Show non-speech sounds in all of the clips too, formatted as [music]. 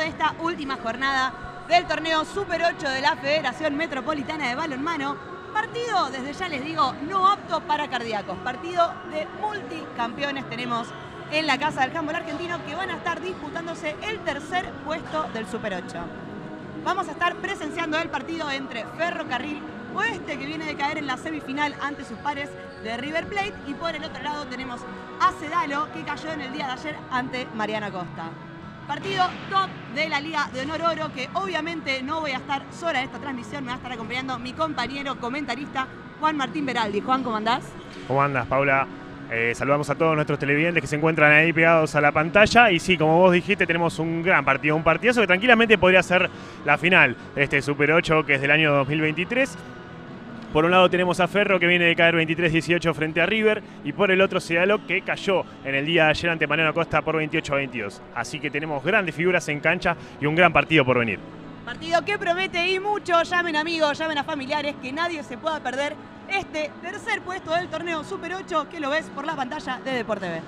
de esta última jornada del torneo Super 8 de la Federación Metropolitana de Balonmano. Partido, desde ya les digo, no apto para cardíacos. Partido de multicampeones tenemos en la Casa del Handball Argentino que van a estar disputándose el tercer puesto del Super 8. Vamos a estar presenciando el partido entre Ferrocarril Oeste, que viene de caer en la semifinal ante sus pares de River Plate, y por el otro lado tenemos a Cedalo, que cayó en el día de ayer ante Mariana Costa partido top de la Liga de Honor Oro, que obviamente no voy a estar sola en esta transmisión, me va a estar acompañando mi compañero comentarista Juan Martín Veraldi. Juan, ¿cómo andás? ¿Cómo andás, Paula? Eh, saludamos a todos nuestros televidentes que se encuentran ahí pegados a la pantalla. Y sí, como vos dijiste, tenemos un gran partido, un partidazo que tranquilamente podría ser la final de este Super 8 que es del año 2023. Por un lado tenemos a Ferro que viene de caer 23-18 frente a River y por el otro lo que cayó en el día de ayer ante Mariano Acosta por 28-22. Así que tenemos grandes figuras en cancha y un gran partido por venir. Partido que promete y mucho. Llamen amigos, llamen a familiares, que nadie se pueda perder este tercer puesto del torneo Super 8 que lo ves por la pantalla de Deporte B.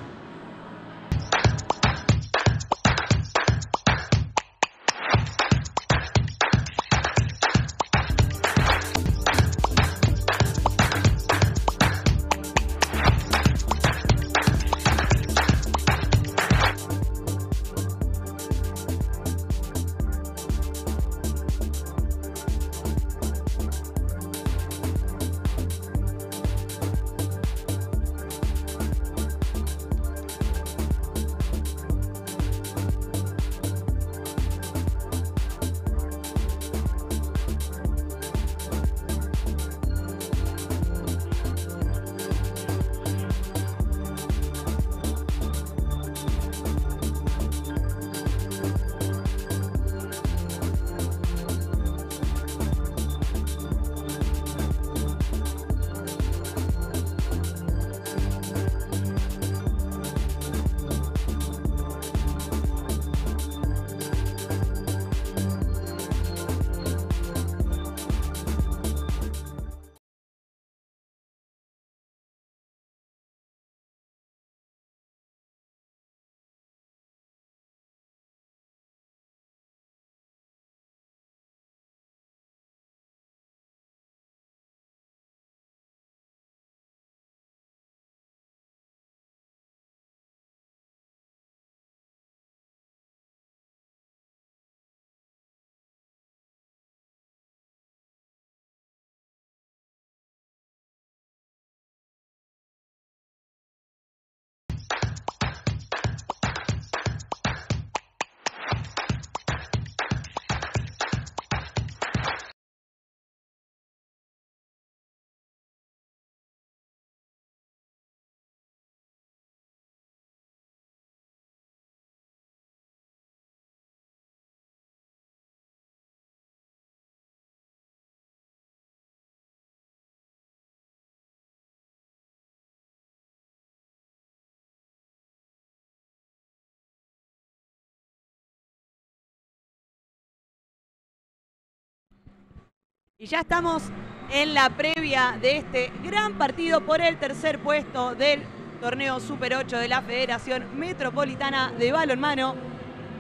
Y ya estamos en la previa de este gran partido por el tercer puesto del torneo Super 8 de la Federación Metropolitana de Balonmano.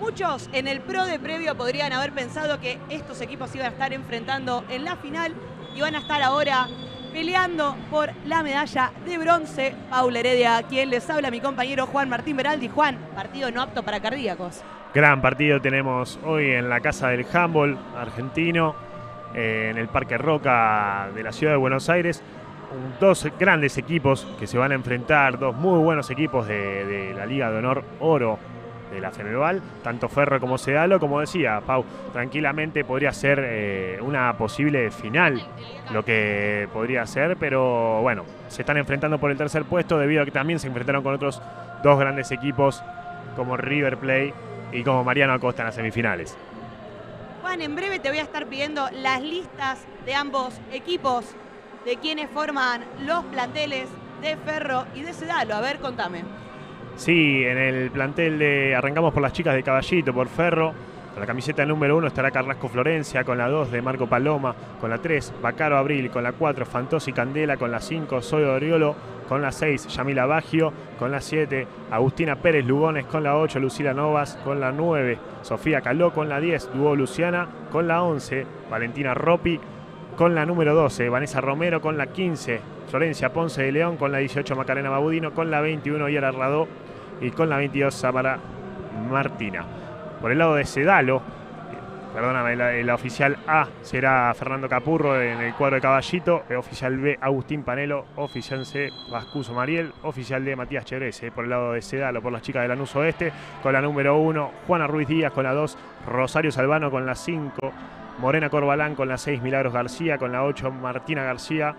Muchos en el pro de previo podrían haber pensado que estos equipos iban a estar enfrentando en la final y van a estar ahora peleando por la medalla de bronce. Paula Heredia, quien les habla mi compañero Juan Martín Veraldi, Juan, partido no apto para cardíacos. Gran partido tenemos hoy en la casa del handball argentino en el Parque Roca de la ciudad de Buenos Aires. Dos grandes equipos que se van a enfrentar, dos muy buenos equipos de, la Liga de Honor Oro de la Femeval, tanto Ferro como Cedalo, como decía Pau, tranquilamente podría ser eh, una posible final lo que podría ser, pero bueno, se están enfrentando por el tercer puesto debido a que también se enfrentaron con otros dos grandes equipos como River Play y como Mariano Acosta en las semifinales. Juan, en breve te voy a estar pidiendo las listas de ambos equipos, de quienes forman los planteles de Ferro y de Sedalo. A ver, contame. Sí, en el plantel de. Arrancamos por las chicas de Caballito, por Ferro. Con la camiseta número 1 estará Carrasco Florencia, con la 2 de Marco Paloma, con la 3 Bacaro Abril, con la 4 Fantosi Candela, con la 5 Soy Oriolo, con la 6 Yamila Bagio, con la 7 Agustina Pérez Lugones, con la 8 Lucila Novas, con la 9 Sofía Caló, con la 10 Dúo Luciana, con la 11 Valentina Ropi, con la número 12 Vanessa Romero, con la 15 Florencia Ponce de León, con la 18 Macarena Babudino, con la 21 Yara Radó y con la 22 Samara Martina. Por el lado de Sedalo, perdóname, la, oficial A será Fernando Capurro en el cuadro de Caballito, oficial B Agustín Panelo, oficial C Vascuso Mariel, oficial D Matías Chegrese, por el lado de Sedalo, por las chicas de Lanús Oeste, con la número 1 Juana Ruiz Díaz, con la 2 Rosario Salvano, con la 5 Morena Corbalán, con la 6 Milagros García, con la 8 Martina García,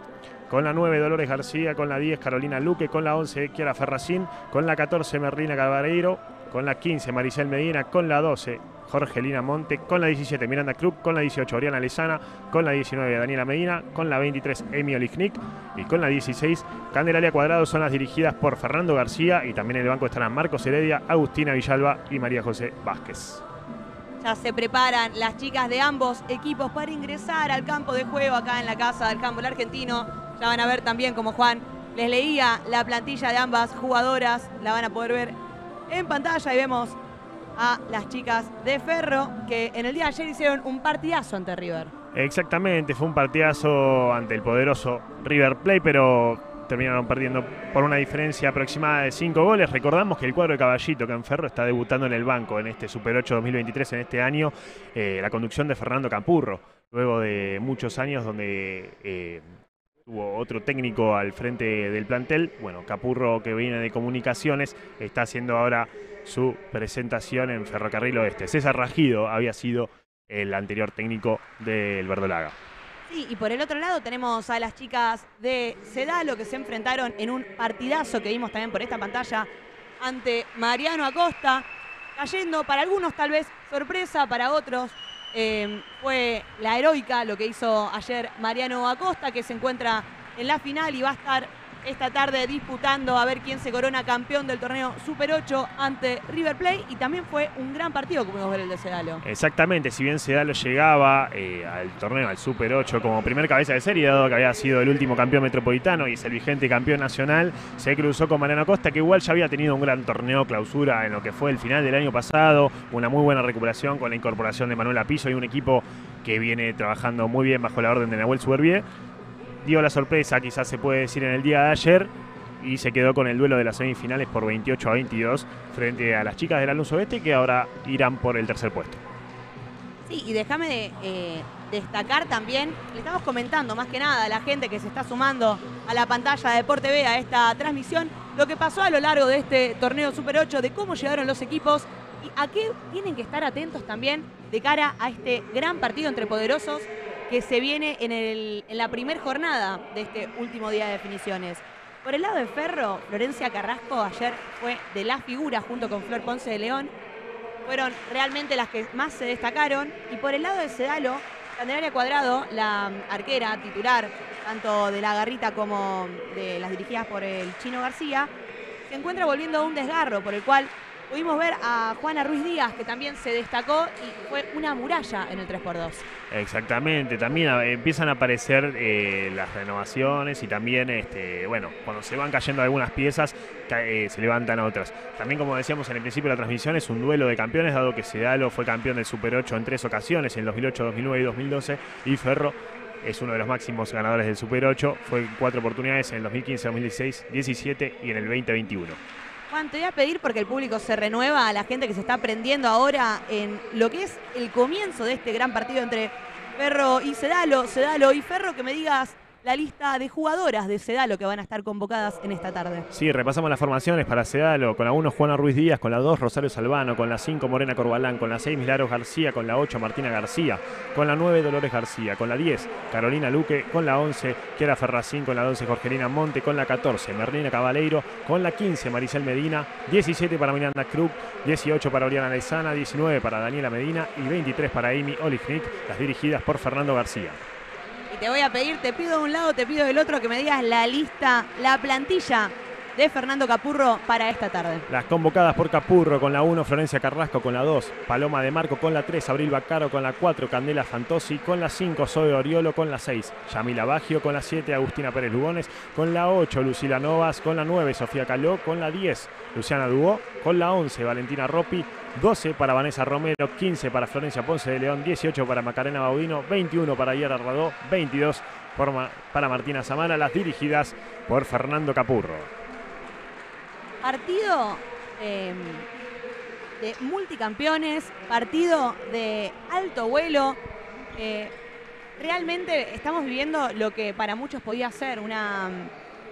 con la 9 Dolores García, con la 10 Carolina Luque, con la 11 Kiara Ferracín, con la 14 Merlina Calvareiro, con la 15 Maricel Medina, con la 12 Jorgelina Monte, con la 17 Miranda Club, con la 18 Oriana Lezana, con la 19 Daniela Medina, con la 23 Emi Olichnik y con la 16 Candelaria Cuadrado son las dirigidas por Fernando García y también en el banco estarán Marcos Heredia, Agustina Villalba y María José Vázquez. Ya se preparan las chicas de ambos equipos para ingresar al campo de juego acá en la casa del handball argentino. Ya van a ver también como Juan les leía la plantilla de ambas jugadoras, la van a poder ver en pantalla y vemos a las chicas de Ferro que en el día de ayer hicieron un partidazo ante River. Exactamente, fue un partidazo ante el poderoso River Play, pero terminaron perdiendo por una diferencia aproximada de 5 goles. Recordamos que el cuadro de Caballito, que en Ferro está debutando en el banco en este Super 8 2023, en este año, eh, la conducción de Fernando Campurro, luego de muchos años donde... Eh, Hubo otro técnico al frente del plantel. Bueno, Capurro, que viene de comunicaciones, está haciendo ahora su presentación en Ferrocarril Oeste. César Rajido había sido el anterior técnico del Verdolaga. Sí, y por el otro lado tenemos a las chicas de Sedalo que se enfrentaron en un partidazo que vimos también por esta pantalla ante Mariano Acosta, cayendo para algunos tal vez sorpresa, para otros Em, fue la heroica lo que hizo ayer Mariano Acosta, que se encuentra en la final y va a estar esta tarde disputando a ver quién se corona campeón del torneo Super 8 ante River Plate y también fue un gran partido como ver el de Cedalo. Exactamente, si bien Cedalo llegaba eh, al torneo, al Super 8 como primer cabeza de serie, dado que había sido el último campeón metropolitano y es el vigente campeón nacional, se cruzó con Mariano Costa que igual ya había tenido un gran torneo clausura en lo que fue el final del año pasado, una muy buena recuperación con la incorporación de Manuel Apillo y un equipo que viene trabajando muy bien bajo la orden de Nahuel Suberbier dio la sorpresa, quizás se puede decir, en el día de ayer y se quedó con el duelo de las semifinales por 28 a 22 frente a las chicas del Alonso Oeste que ahora irán por el tercer puesto. Sí, y déjame eh, destacar también, le estamos comentando más que nada a la gente que se está sumando a la pantalla de Deporte B a esta transmisión, lo que pasó a lo largo de este torneo Super 8, de cómo llegaron los equipos y a qué tienen que estar atentos también de cara a este gran partido entre poderosos que se viene en, la primer jornada de este último día de definiciones. Por el lado de Ferro, Florencia Carrasco ayer fue de la figura junto con Flor Ponce de León. Fueron realmente las que más se destacaron. Y por el lado de Sedalo, Candelaria Cuadrado, la arquera titular tanto de la garrita como de las dirigidas por el Chino García, se encuentra volviendo a un desgarro por el cual pudimos ver a Juana Ruiz Díaz, que también se destacó y fue una muralla en el 3x2. Exactamente, también empiezan a aparecer eh, las renovaciones y también, este, bueno, cuando se van cayendo algunas piezas, eh, se levantan otras. También, como decíamos en el principio de la transmisión, es un duelo de campeones, dado que Sedalo fue campeón del Super 8 en tres ocasiones, en 2008, 2009 y 2012, y Ferro es uno de los máximos ganadores del Super 8, fue cuatro oportunidades en el 2015, 2016, 2017 y en el 2021. Juan, te voy a pedir porque el público se renueva a la gente que se está aprendiendo ahora en lo que es el comienzo de este gran partido entre Ferro y Cedalo, Cedalo y Ferro, que me digas la lista de jugadoras de Cedalo que van a estar convocadas en esta tarde. Sí, repasamos las formaciones para Sedalo. Con la 1 Juana Ruiz Díaz, con la 2 Rosario Salvano, con la 5 Morena Corbalán, con la 6 Milaro García, con la 8 Martina García, con la 9 Dolores García, con la 10 Carolina Luque, con la 11 Kiara Ferracín, con la 12 Jorgelina Monte, con la 14 Merlina Cabaleiro, con la 15 Maricel Medina, 17 para Miranda Krug, 18 para Oriana Lezana, 19 para Daniela Medina y 23 para Amy Olifnit, las dirigidas por Fernando García te voy a pedir, te pido de un lado, te pido del otro que me digas la lista, la plantilla de Fernando Capurro para esta tarde. Las convocadas por Capurro con la 1, Florencia Carrasco con la 2, Paloma de Marco con la 3, Abril Bacaro con la 4, Candela Fantosi con la 5, Zoe Oriolo con la 6, Yamila Baggio con la 7, Agustina Pérez Lugones con la 8, Lucila Novas con la 9, Sofía Caló con la 10, Luciana Dubó con la 11, Valentina Ropi 12 para Vanessa Romero, 15 para Florencia Ponce de León, 18 para Macarena Baudino, 21 para Yara Radó, 22 para Martina Samana, las dirigidas por Fernando Capurro. Partido em, de multicampeones, partido de alto vuelo. Eh, realmente estamos viviendo lo que para muchos podía ser una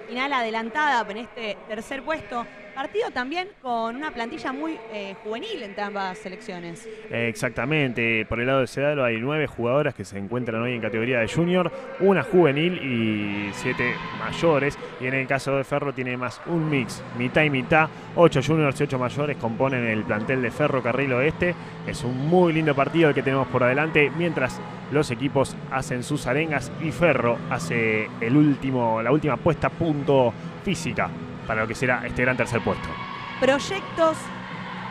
em, final adelantada en este tercer puesto partido también con una plantilla muy eh, juvenil en ambas selecciones. exactamente, por el lado de Cedalo hay nueve jugadoras que se encuentran hoy en categoría de junior, una juvenil y siete mayores. Y en el caso de Ferro tiene más un mix, mitad y mitad, ocho juniors y ocho mayores componen el plantel de Ferro Carril Este. Es un muy lindo partido el que tenemos por adelante, mientras los equipos hacen sus arengas y Ferro hace el último, la última puesta a punto física para lo que será este gran tercer puesto. Proyectos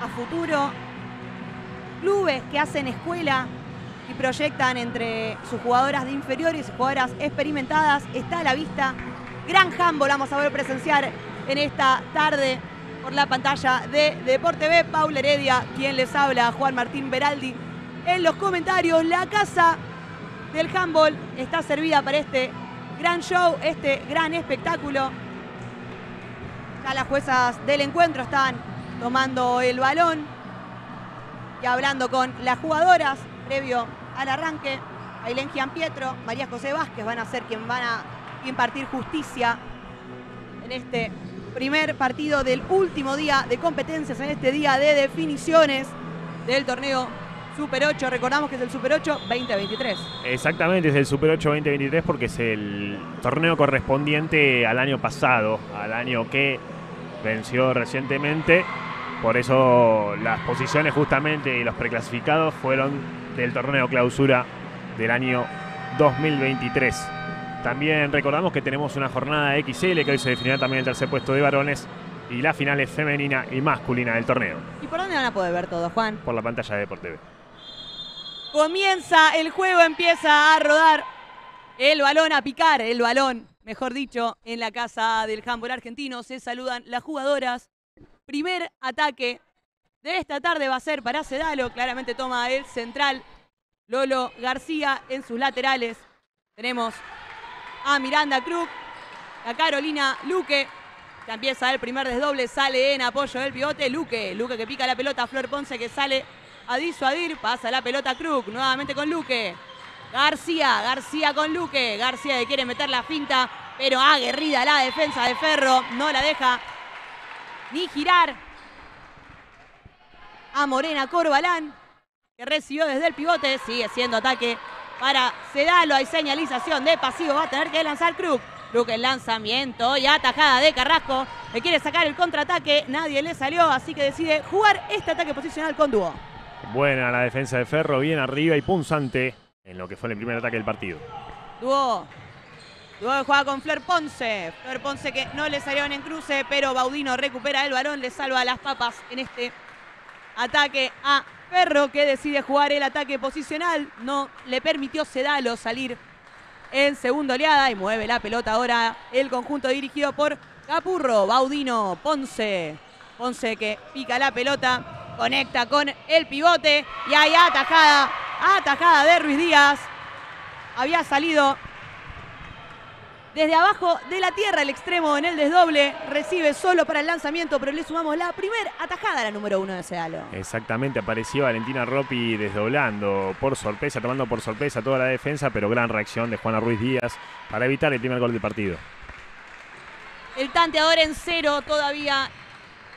a futuro, clubes que hacen escuela y proyectan entre sus jugadoras de inferiores y sus jugadoras experimentadas, está a la vista. Gran handball vamos a ver presenciar en esta tarde por la pantalla de Deporte B. Paula Heredia, quien les habla, Juan Martín Beraldi. En los comentarios, la casa del handball está servida para este gran show, este gran espectáculo. Ya las juezas del encuentro están tomando el balón y hablando con las jugadoras previo al arranque. Ailén Pietro, María José Vázquez van a ser quien van a impartir justicia en este primer partido del último día de competencias, en este día de definiciones del torneo Super 8, recordamos que es el Super 8 2023. Exactamente, es el Super 8 2023 porque es el torneo correspondiente al año pasado, al año que venció recientemente. Por eso las posiciones justamente y los preclasificados fueron del torneo clausura del año 2023. También recordamos que tenemos una jornada XL que hoy se definirá también el tercer puesto de varones y la final es femenina y masculina del torneo. ¿Y por dónde van a poder ver todo, Juan? Por la pantalla de Deportv. Comienza el juego, empieza a rodar el balón, a picar el balón, mejor dicho, en la casa del handball argentino. Se saludan las jugadoras. Primer ataque de esta tarde va a ser para Sedalo. Claramente toma el central Lolo García en sus laterales. Tenemos a Miranda Krug, a Carolina Luque. que empieza el primer desdoble, sale en apoyo del pivote Luque. Luque que pica la pelota, Flor Ponce que sale a disuadir. Pasa la pelota Kruk, nuevamente con Luque. García, García con Luque. García le quiere meter la finta, pero aguerrida la defensa de Ferro. No la deja ni girar. A Morena Corbalán, que recibió desde el pivote. Sigue siendo ataque para Sedalo. Hay señalización de pasivo. Va a tener que lanzar Kruk. Luque el lanzamiento y atajada de Carrasco. Le quiere sacar el contraataque. Nadie le salió, así que decide jugar este ataque posicional con dúo. Buena la defensa de Ferro, bien arriba y punzante en lo que fue el primer ataque del partido. Dúo. Dúo que juega con Fler Ponce. Fler Ponce que no le salieron en cruce, pero Baudino recupera el balón, le salva las papas en este ataque a Ferro que decide jugar el ataque posicional. No le permitió Sedalo salir en segunda oleada y mueve la pelota ahora el conjunto dirigido por Capurro, Baudino, Ponce. Ponce que pica la pelota conecta con el pivote y hay atajada, atajada de Ruiz Díaz. Había salido desde abajo de la tierra el extremo en el desdoble. Recibe solo para el lanzamiento, pero le sumamos la primera atajada a la número uno de ese halo. Exactamente, apareció Valentina Ropi desdoblando por sorpresa, tomando por sorpresa toda la defensa, pero gran reacción de Juana Ruiz Díaz para evitar el primer gol del partido. El tanteador en cero todavía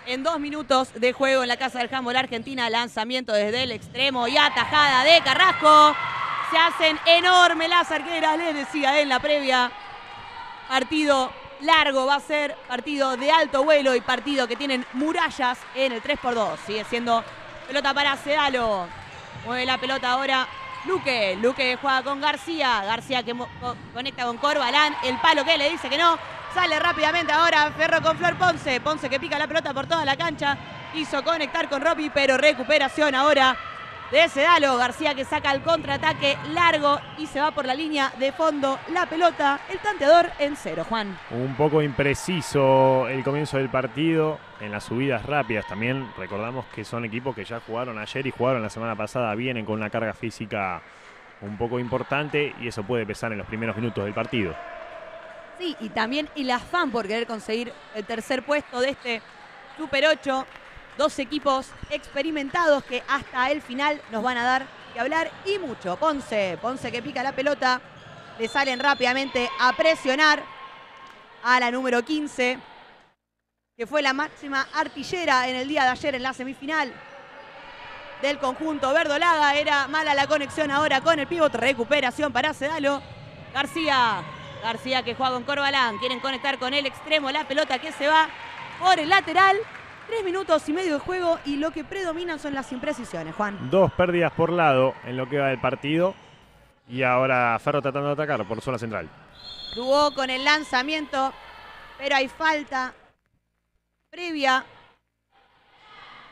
en dos minutos de juego en la Casa del la Argentina. Lanzamiento desde el extremo y atajada de Carrasco. Se hacen enormes las arqueras, les decía en la previa. Partido largo va a ser, partido de alto vuelo y partido que tienen murallas en el 3x2. Sigue siendo pelota para Cedalo. Mueve la pelota ahora Luque. Luque juega con García. García que conecta con Corbalán. El palo que le dice que no. Sale rápidamente ahora Ferro con Flor Ponce. Ponce que pica la pelota por toda la cancha. Hizo conectar con Ropi, pero recuperación ahora de Sedalo. García que saca el contraataque largo y se va por la línea de fondo la pelota. El tanteador en cero, Juan. Un poco impreciso el comienzo del partido en las subidas rápidas. También recordamos que son equipos que ya jugaron ayer y jugaron la semana pasada. Vienen con una carga física un poco importante y eso puede pesar en los primeros minutos del partido. Sí, y también las afán por querer conseguir el tercer puesto de este Super 8. Dos equipos experimentados que hasta el final nos van a dar que hablar y mucho. Ponce, Ponce que pica la pelota. Le salen rápidamente a presionar a la número 15, que fue la máxima artillera en el día de ayer en la semifinal del conjunto verdolaga. Era mala la conexión ahora con el pivot. Recuperación para Sedalo. García García que juega con Corbalán. Quieren conectar con el extremo. La pelota que se va por el lateral. Tres minutos y medio de juego y lo que predominan son las imprecisiones, Juan. Dos pérdidas por lado en lo que va del partido. Y ahora Ferro tratando de atacar por zona central. Jugó con el lanzamiento, pero hay falta previa.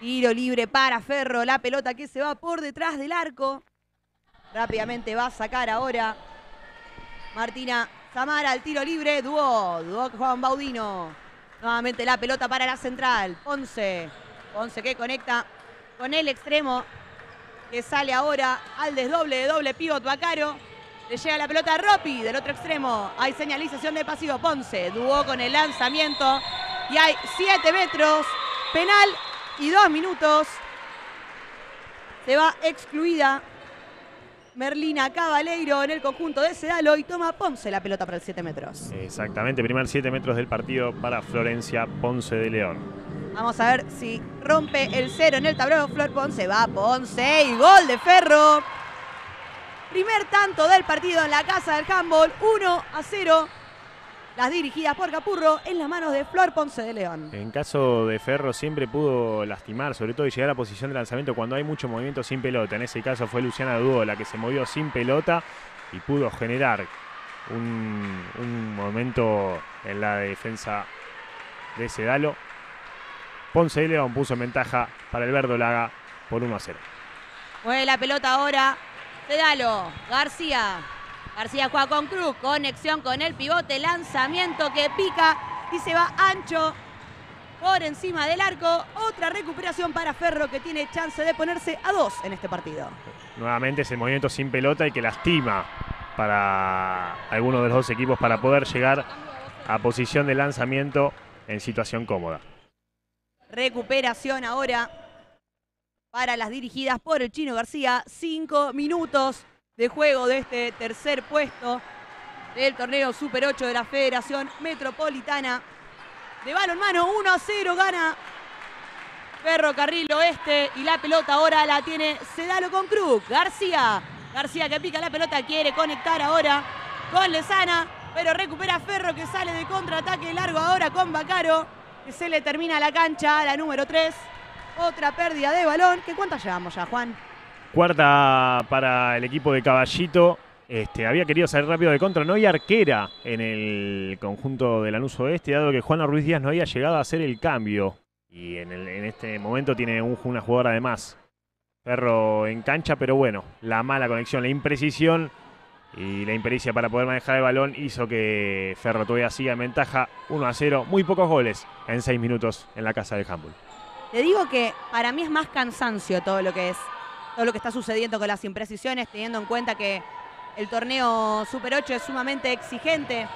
Tiro libre para Ferro. La pelota que se va por detrás del arco. Rápidamente va a sacar ahora Martina Samara al tiro libre, dúo, dúo Juan Baudino. Nuevamente la pelota para la central, Ponce. Ponce que conecta con el extremo, que sale ahora al desdoble de doble pivot Bacaro. Le llega la pelota a Ropi del otro extremo. Hay señalización de pasivo Ponce. Dúo con el lanzamiento. Y hay 7 metros. Penal y 2 minutos. Se va excluida Merlina Cabaleiro en el conjunto de Sedalo y toma Ponce la pelota para el 7 metros. Exactamente, primer 7 metros del partido para Florencia Ponce de León. Vamos a ver si rompe el cero en el tablero Flor Ponce. Va Ponce y gol de Ferro. Primer tanto del partido en la casa del handball, 1 a 0 las dirigidas por Capurro en las manos de Flor Ponce de León. En caso de Ferro siempre pudo lastimar, sobre todo y llegar a posición de lanzamiento cuando hay mucho movimiento sin pelota. En ese caso fue Luciana Dúo la que se movió sin pelota y pudo generar un, momento en la defensa de Sedalo. Ponce de León puso ventaja para el Verdolaga por 1 a 0. Mueve la pelota ahora. Sedalo, García. García juega con Cruz, conexión con el pivote, lanzamiento que pica y se va ancho por encima del arco. Otra recuperación para Ferro que tiene chance de ponerse a dos en este partido. Nuevamente ese movimiento sin pelota y que lastima para alguno de los dos equipos para poder llegar a posición de lanzamiento en situación cómoda. Recuperación ahora para las dirigidas por el Chino García. Cinco minutos de juego de este tercer puesto del torneo Super 8 de la Federación Metropolitana. De balonmano 1 a 0 gana Ferrocarril Oeste y la pelota ahora la tiene Sedalo con Cruz. García, García que pica la pelota, quiere conectar ahora con Lesana pero recupera Ferro que sale de contraataque largo ahora con Bacaro, que se le termina la cancha a la número 3. Otra pérdida de balón. ¿Qué cuántas llevamos ya, Juan? Cuarta para el equipo de Caballito. Este, había querido salir rápido de contra. No hay arquera en el conjunto del Lanús Oeste, dado que Juana Ruiz Díaz no había llegado a hacer el cambio. Y en, este momento tiene una jugadora de más. Perro en cancha, pero bueno, la mala conexión, la imprecisión y la impericia para poder manejar el balón hizo que Ferro todavía siga en ventaja 1 a 0. Muy pocos goles en 6 minutos en la casa de handball. Te digo que para mí es más cansancio todo lo que es todo lo que está sucediendo con las imprecisiones, teniendo en cuenta que el torneo Super 8 es sumamente exigente,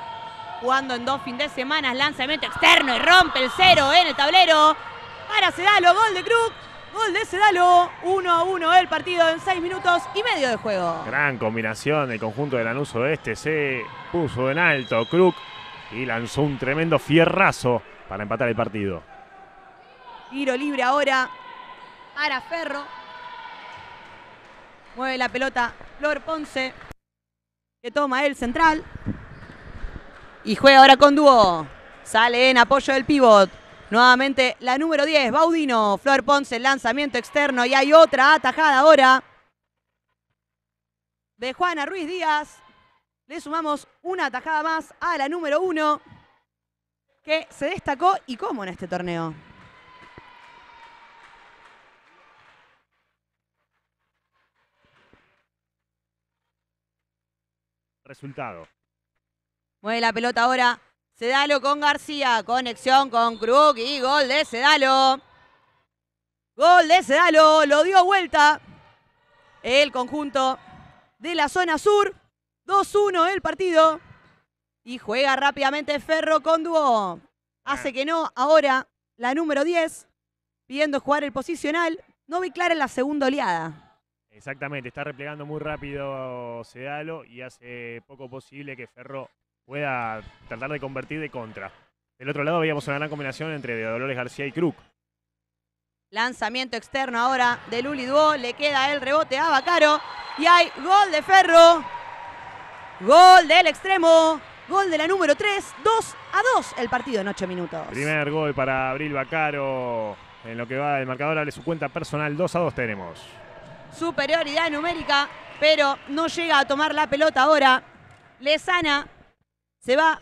jugando en dos fin de semana, lanzamiento externo y rompe el cero en el tablero. Para Sedalo, gol de Kruk. gol de Cedalo. 1 a 1 el partido en 6 minutos y medio de juego. Gran combinación del conjunto de Lanús se puso en alto Kruk y lanzó un tremendo fierrazo para empatar el partido. Tiro libre ahora para Ferro. Mueve la pelota Flor Ponce. Que toma el central. Y juega ahora con dúo. Sale en apoyo del pivot. Nuevamente la número 10, Baudino. Flor Ponce, lanzamiento externo. Y hay otra atajada ahora. De Juana Ruiz Díaz. Le sumamos una atajada más a la número 1. Que se destacó y cómo en este torneo. resultado. Mueve la pelota ahora Sedalo con García. Conexión con Krug y gol de Sedalo. Gol de Sedalo. Lo dio vuelta el conjunto de la zona sur. 2-1 el partido. Y juega rápidamente Ferro con Dúo. Hace que no. Ahora la número 10. Pidiendo jugar el posicional. No ve clara la segunda oleada. Exactamente, está replegando muy rápido Cedalo y hace poco posible que Ferro pueda tratar de convertir de contra. Del otro lado veíamos una gran combinación entre Dolores García y Kruk. Lanzamiento externo ahora de Luli Duo, le queda el rebote a Bacaro y hay gol de Ferro. Gol del extremo, gol de la número 3, 2 a 2 el partido en 8 minutos. Primer gol para Abril Bacaro. En lo que va del marcador, abre su cuenta personal, 2 a 2 tenemos superioridad numérica, pero no llega a tomar la pelota ahora. sana, se va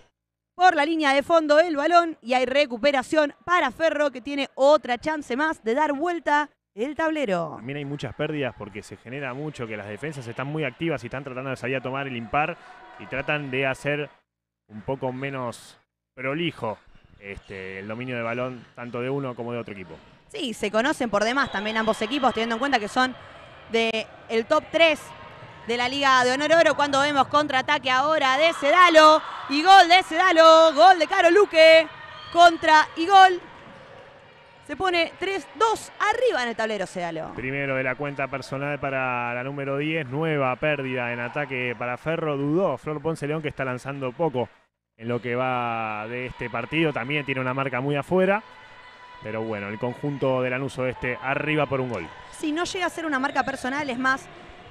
por la línea de fondo el balón y hay recuperación para Ferro que tiene otra chance más de dar vuelta el tablero. También hay muchas pérdidas porque se genera mucho que las defensas están muy activas y están tratando de salir a tomar el impar y tratan de hacer un poco menos prolijo este, el dominio de balón tanto de uno como de otro equipo. Sí, se conocen por demás también ambos equipos, teniendo en cuenta que son de el top 3 de la Liga de Honor Oro cuando vemos contraataque ahora de Cedalo. y gol de Cedalo. gol de Caro Luque contra y gol. Se pone 3-2 arriba en el tablero Sedalo. Primero de la cuenta personal para la número 10, nueva pérdida en ataque para Ferro, dudó Flor Ponce León que está lanzando poco en lo que va de este partido, también tiene una marca muy afuera. Pero bueno, el conjunto del Lanús este arriba por un gol. Si no llega a ser una marca personal, es más,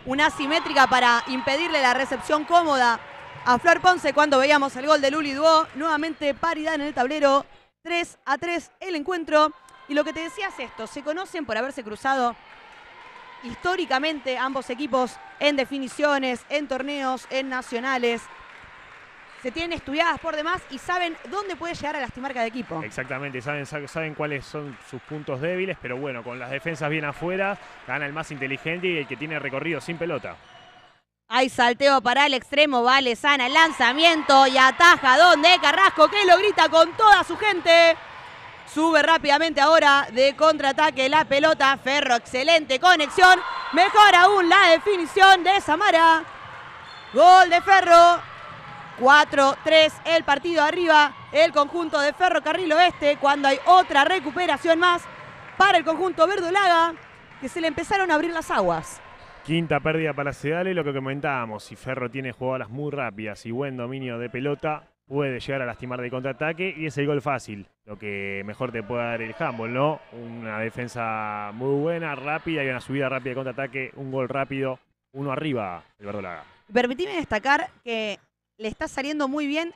una simétrica para impedirle la recepción cómoda a Flor Ponce cuando veíamos el gol de Luli Duó. Nuevamente paridad en el tablero. 3 a 3 el encuentro. Y lo que te decía es esto, se conocen por haberse cruzado históricamente ambos equipos en definiciones, en torneos, en nacionales se tienen estudiadas por demás y saben dónde puede llegar a lastimar cada equipo. Exactamente, saben, saben cuáles son sus puntos débiles, pero bueno, con las defensas bien afuera, gana el más inteligente y el que tiene recorrido sin pelota. Hay salteo para el extremo, vale sana lanzamiento y ataja donde Carrasco que lo grita con toda su gente. Sube rápidamente ahora de contraataque la pelota. Ferro, excelente conexión. Mejor aún la definición de Samara. Gol de Ferro. 4-3 el partido arriba, el conjunto de Ferrocarril Oeste, cuando hay otra recuperación más para el conjunto verdolaga, que se le empezaron a abrir las aguas. Quinta pérdida para Sedale, lo que comentábamos, si Ferro tiene jugadas muy rápidas y buen dominio de pelota, puede llegar a lastimar de contraataque y es el gol fácil, lo que mejor te puede dar el handball, ¿no? Una defensa muy buena, rápida y una subida rápida de contraataque, un gol rápido, uno arriba del verdolaga. Permitime destacar que le está saliendo muy bien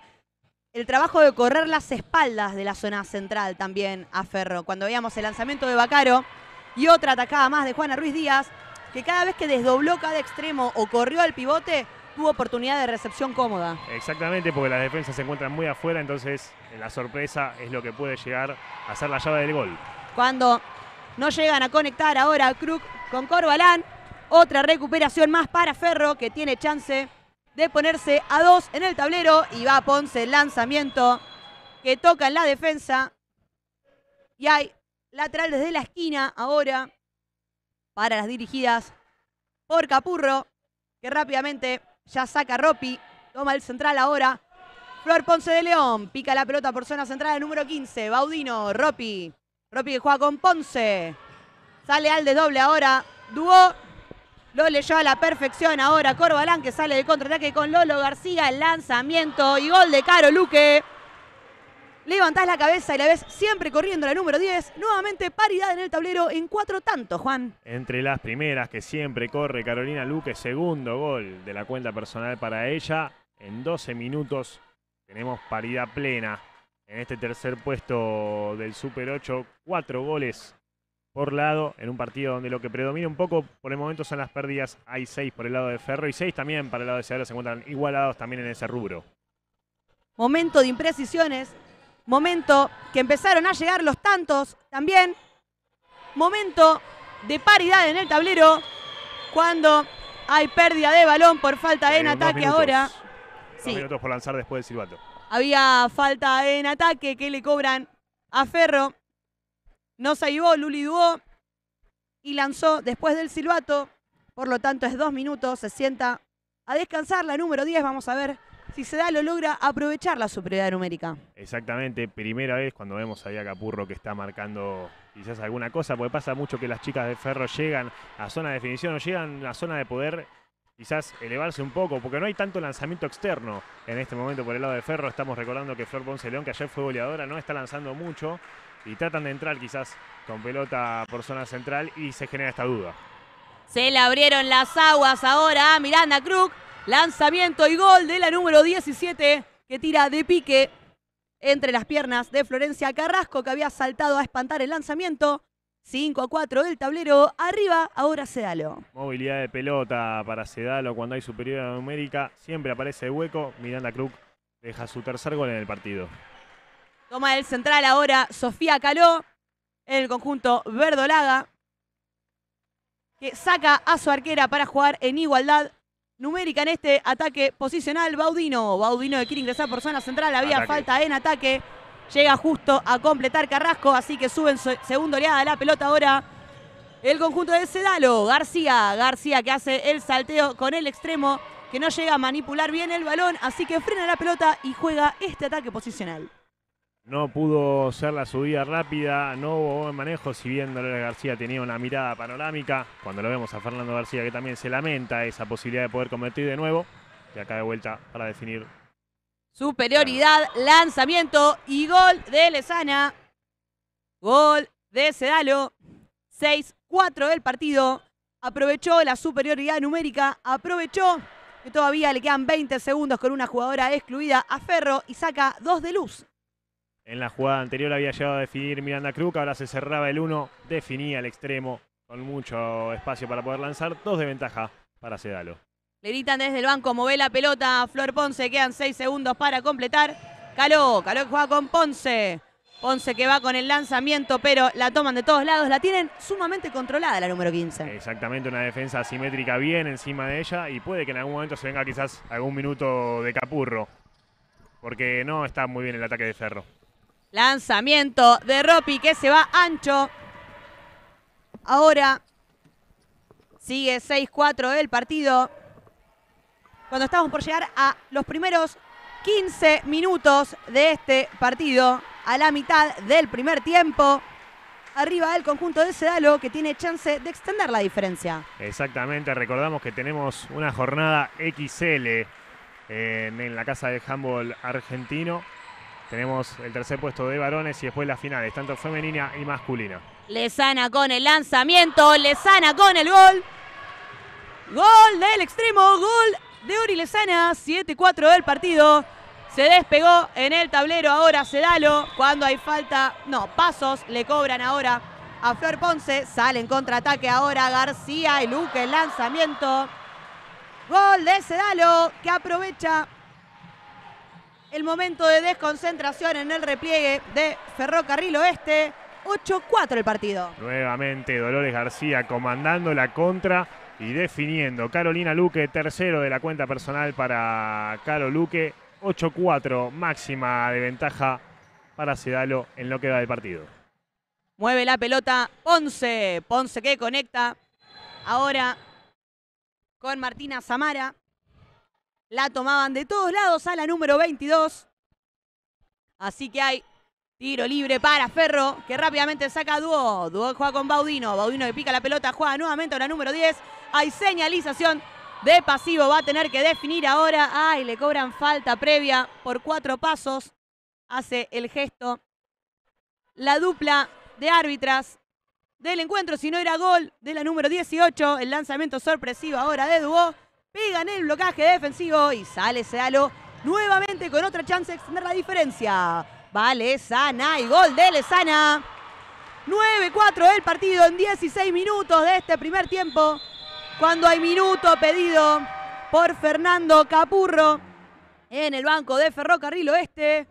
el trabajo de correr las espaldas de la zona central también a Ferro. Cuando veíamos el lanzamiento de Bacaro y otra atacada más de Juana Ruiz Díaz, que cada vez que desdobló cada extremo o corrió al pivote, tuvo oportunidad de recepción cómoda. Exactamente, porque las defensas se encuentran muy afuera, entonces eh, la sorpresa es lo que puede llegar a ser la llave del gol. Cuando no llegan a conectar ahora Krug con Corbalán, otra recuperación más para Ferro que tiene chance de ponerse a dos en el tablero. Y va Ponce, el lanzamiento que toca en la defensa. Y hay lateral desde la esquina ahora para las dirigidas por Capurro, que rápidamente ya saca Ropi. Toma el central ahora. Flor Ponce de León pica la pelota por zona central el número 15. Baudino, Ropi. Ropi que juega con Ponce. Sale al de doble ahora. dúo lo leyó a la perfección ahora Corbalán que sale de contraataque con Lolo García. El lanzamiento y gol de Caro Luque. Levantás la cabeza y la ves siempre corriendo la número 10. Nuevamente paridad en el tablero en cuatro tantos, Juan. Entre las primeras que siempre corre Carolina Luque, segundo gol de la cuenta personal para ella. En 12 minutos tenemos paridad plena. En este tercer puesto del Super 8, cuatro goles por lado en un partido donde lo que predomina un poco por el momento son las pérdidas. Hay seis por el lado de Ferro y seis también para el lado de Seattle se encuentran igualados también en ese rubro. Momento de imprecisiones, momento que empezaron a llegar los tantos también, momento de paridad en el tablero cuando hay pérdida de balón por falta en ataque ahora. Dos minutos por lanzar después del silbato. Había falta en ataque que le cobran a Ferro no se Luli Duó y lanzó después del silbato. Por lo tanto, es dos minutos. Se sienta a descansar la número 10. Vamos a ver si se da, lo logra aprovechar la superioridad numérica. Exactamente, primera vez cuando vemos ahí a Capurro que está marcando quizás alguna cosa, porque pasa mucho que las chicas de Ferro llegan a zona de definición o llegan a zona de poder quizás elevarse un poco, porque no hay tanto lanzamiento externo en este momento por el lado de Ferro. Estamos recordando que Flor Ponce León, que ayer fue goleadora, no está lanzando mucho y tratan de entrar quizás con pelota por zona central y se genera esta duda. Se le abrieron las aguas ahora a Miranda Krug. Lanzamiento y gol de la número 17 que tira de pique entre las piernas de Florencia Carrasco que había saltado a espantar el lanzamiento. 5 a 4 del tablero arriba, ahora Sedalo. Movilidad de pelota para Sedalo cuando hay superioridad numérica. Siempre aparece hueco. Miranda Krug deja su tercer gol en el partido. Toma el central ahora Sofía Caló en el conjunto verdolaga que saca a su arquera para jugar en igualdad numérica en este ataque posicional. Baudino, Baudino que quiere ingresar por zona central, había falta en ataque. Llega justo a completar Carrasco, así que sube en segunda oleada la pelota ahora. El conjunto de Sedalo, García, García que hace el salteo con el extremo, que no llega a manipular bien el balón, así que frena la pelota y juega este ataque posicional. No pudo ser la subida rápida, no hubo buen manejo, si bien Dolores García tenía una mirada panorámica, cuando lo vemos a Fernando García que también se lamenta esa posibilidad de poder convertir de nuevo, y acá de vuelta para definir. Superioridad, lanzamiento y gol de Lezana. Gol de Sedalo. 6-4 del partido. Aprovechó la superioridad numérica, aprovechó que todavía le quedan 20 segundos con una jugadora excluida a Ferro y saca dos de luz. En la jugada anterior había llegado a definir Miranda Cruz, ahora se cerraba el uno, definía el extremo con mucho espacio para poder lanzar. Dos de ventaja para Sedalo. Le gritan desde el banco, mueve la pelota, Flor Ponce, quedan seis segundos para completar. Caló, Caló juega con Ponce. Ponce que va con el lanzamiento, pero la toman de todos lados, la tienen sumamente controlada la número 15. Exactamente, una defensa asimétrica bien encima de ella y puede que en algún momento se venga quizás algún minuto de capurro, porque no está muy bien el ataque de Ferro. Lanzamiento de Ropi que se va ancho. Ahora sigue 6-4 el partido. Cuando estamos por llegar a los primeros 15 minutos de este partido, a la mitad del primer tiempo arriba el conjunto de Sedalo que tiene chance de extender la diferencia. Exactamente, recordamos que tenemos una jornada XL eh, en, la casa de handball argentino tenemos el tercer puesto de varones y después las finales, tanto femenina y masculina. Lezana con el lanzamiento, Lezana con el gol. Gol del extremo, gol de Uri Lezana, 7-4 del partido. Se despegó en el tablero ahora Sedalo. Cuando hay falta, no, pasos le cobran ahora a Flor Ponce. Sale en contraataque ahora García y Luque el lanzamiento. Gol de Sedalo que aprovecha el momento de desconcentración en el repliegue de Ferrocarril Oeste. 8-4 el partido. Nuevamente Dolores García comandando la contra y definiendo. Carolina Luque, tercero de la cuenta personal para Caro Luque. 8-4, máxima de ventaja para Cedalo en lo que da del partido. Mueve la pelota Ponce. Ponce que conecta ahora con Martina Zamara. La tomaban de todos lados a la número 22. Así que hay tiro libre para Ferro, que rápidamente saca dúo dúo juega con Baudino. Baudino que pica la pelota, juega nuevamente a la número 10. Hay señalización de pasivo. Va a tener que definir ahora. Ay, le cobran falta previa por cuatro pasos. Hace el gesto. La dupla de árbitras del encuentro. Si no era gol de la número 18. El lanzamiento sorpresivo ahora de dúo Pega en el blocaje defensivo y sale Sealo nuevamente con otra chance de extender la diferencia. Vale, sana y gol de Lesana. 9-4 del partido en 16 minutos de este primer tiempo. Cuando hay minuto pedido por Fernando Capurro en el banco de Ferrocarril Oeste.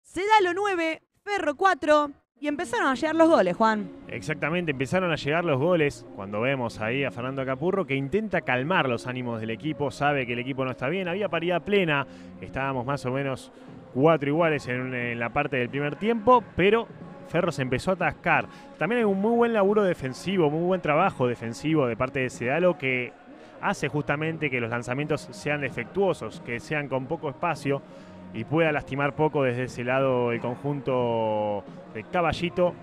Se da lo 9, Ferro 4. Y empezaron a llegar los goles, Juan. Exactamente, empezaron a llegar los goles cuando vemos ahí a Fernando Capurro que intenta calmar los ánimos del equipo, sabe que el equipo no está bien, había paridad plena, estábamos más o menos cuatro iguales en, en la parte del primer tiempo, pero Ferro se empezó a atascar. También hay un muy buen laburo defensivo, muy buen trabajo defensivo de parte de Sedalo que hace justamente que los lanzamientos sean defectuosos, que sean con poco espacio y pueda lastimar poco desde ese lado el conjunto de Caballito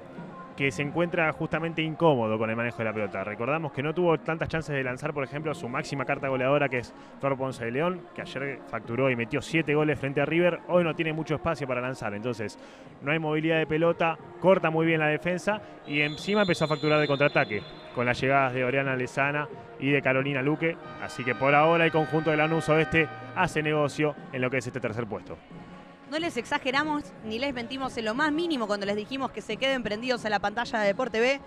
que se encuentra justamente incómodo con el manejo de la pelota. Recordamos que no tuvo tantas chances de lanzar, por ejemplo, su máxima carta goleadora, que es Flor Ponce de León, que ayer facturó y metió siete goles frente a River. Hoy no tiene mucho espacio para lanzar, entonces no hay movilidad de pelota, corta muy bien la defensa y encima empezó a facturar de contraataque con las llegadas de Oriana Lezana y de Carolina Luque. Así que por ahora el conjunto del Anuncio Oeste hace negocio en lo que es este tercer puesto. No les exageramos ni les mentimos en lo más mínimo cuando les dijimos que se queden prendidos a la pantalla de Deporte B,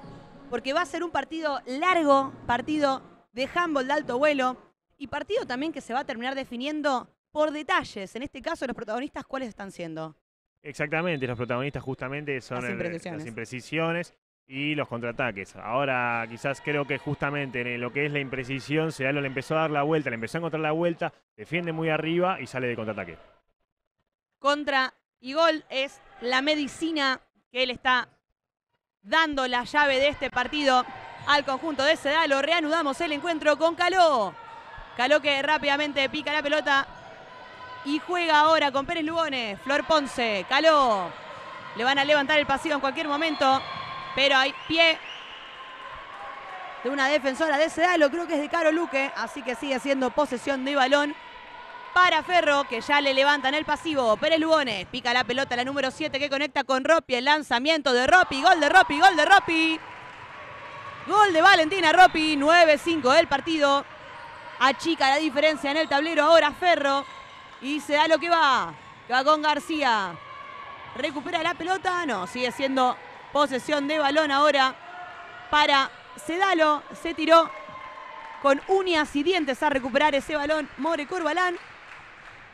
porque va a ser un partido largo, partido de handball de alto vuelo y partido también que se va a terminar definiendo por detalles. En este caso, los protagonistas, ¿cuáles están siendo? Exactamente, los protagonistas justamente son las imprecisiones, y los contraataques. Ahora quizás creo que justamente en lo que es la imprecisión, Sealo le empezó a dar la vuelta, le empezó a encontrar la vuelta, defiende muy arriba y sale de contraataque contra y gol es la medicina que él está dando la llave de este partido al conjunto de Sedalo. Reanudamos el encuentro con Caló. Caló que rápidamente pica la pelota y juega ahora con Pérez Lugones. Flor Ponce, Caló. Le van a levantar el pasillo en cualquier momento, pero hay pie de una defensora de Sedalo, creo que es de Caro Luque, así que sigue siendo posesión de balón para Ferro, que ya le levantan el pasivo. Pérez Lugones pica la pelota, la número 7 que conecta con Ropi. El lanzamiento de Ropi, gol de Ropi, gol de Ropi. Gol de Valentina Ropi, 9-5 del partido. Achica la diferencia en el tablero ahora Ferro. Y se da lo que va. Que va con García. Recupera la pelota. No, sigue siendo posesión de balón ahora para Sedalo. Se tiró con uñas y dientes a recuperar ese balón More Corbalán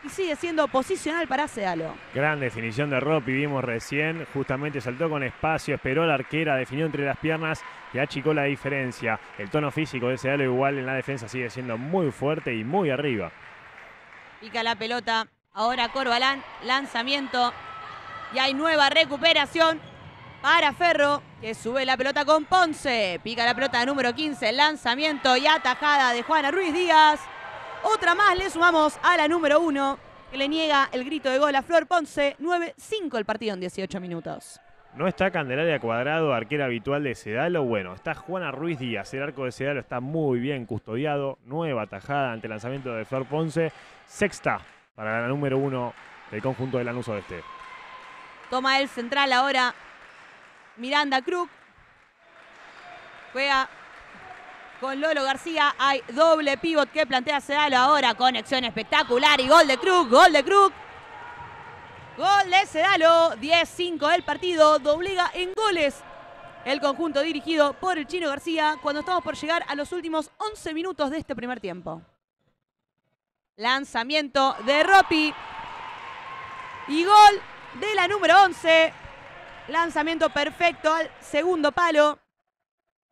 y sigue siendo posicional para Sealo. Gran definición de Ropi, vimos recién, justamente saltó con espacio, esperó la arquera, definió entre las piernas y achicó la diferencia. El tono físico de Sealo igual en la defensa sigue siendo muy fuerte y muy arriba. Pica la pelota, ahora Corbalán, lanzamiento y hay nueva recuperación para Ferro, que sube la pelota con Ponce. Pica la pelota número 15, lanzamiento y atajada de Juana Ruiz Díaz. Otra más le sumamos a la número uno, que le niega el grito de gol a Flor Ponce. 9-5 el partido en 18 minutos. No está Candelaria Cuadrado, arquera habitual de Sedalo. Bueno, está Juana Ruiz Díaz. El arco de Sedalo está muy bien custodiado. Nueva tajada ante el lanzamiento de Flor Ponce. Sexta para la número uno del conjunto de Lanús Toma el central ahora Miranda Cruz Juega con Lolo García. Hay doble pivot que plantea Sedalo ahora. Conexión espectacular y gol de Cruz gol de Kruk. Gol de Sedalo, 10-5 del partido, doblega en goles el conjunto dirigido por el Chino García cuando estamos por llegar a los últimos 11 minutos de este primer tiempo. Lanzamiento de Ropi y gol de la número 11. Lanzamiento perfecto al segundo palo.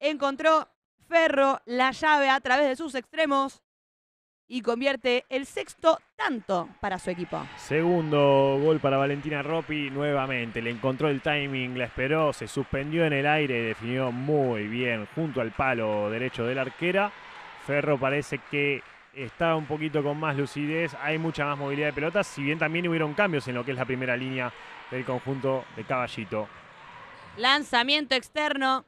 Encontró Ferro la llave a través de sus extremos y convierte el sexto tanto para su equipo. Segundo gol para Valentina Ropi nuevamente. Le encontró el timing, la esperó, se suspendió en el aire, definió muy bien junto al palo derecho de la arquera. Ferro parece que está un poquito con más lucidez, hay mucha más movilidad de pelotas, si bien también hubieron cambios en lo que es la primera línea del conjunto de Caballito. Lanzamiento externo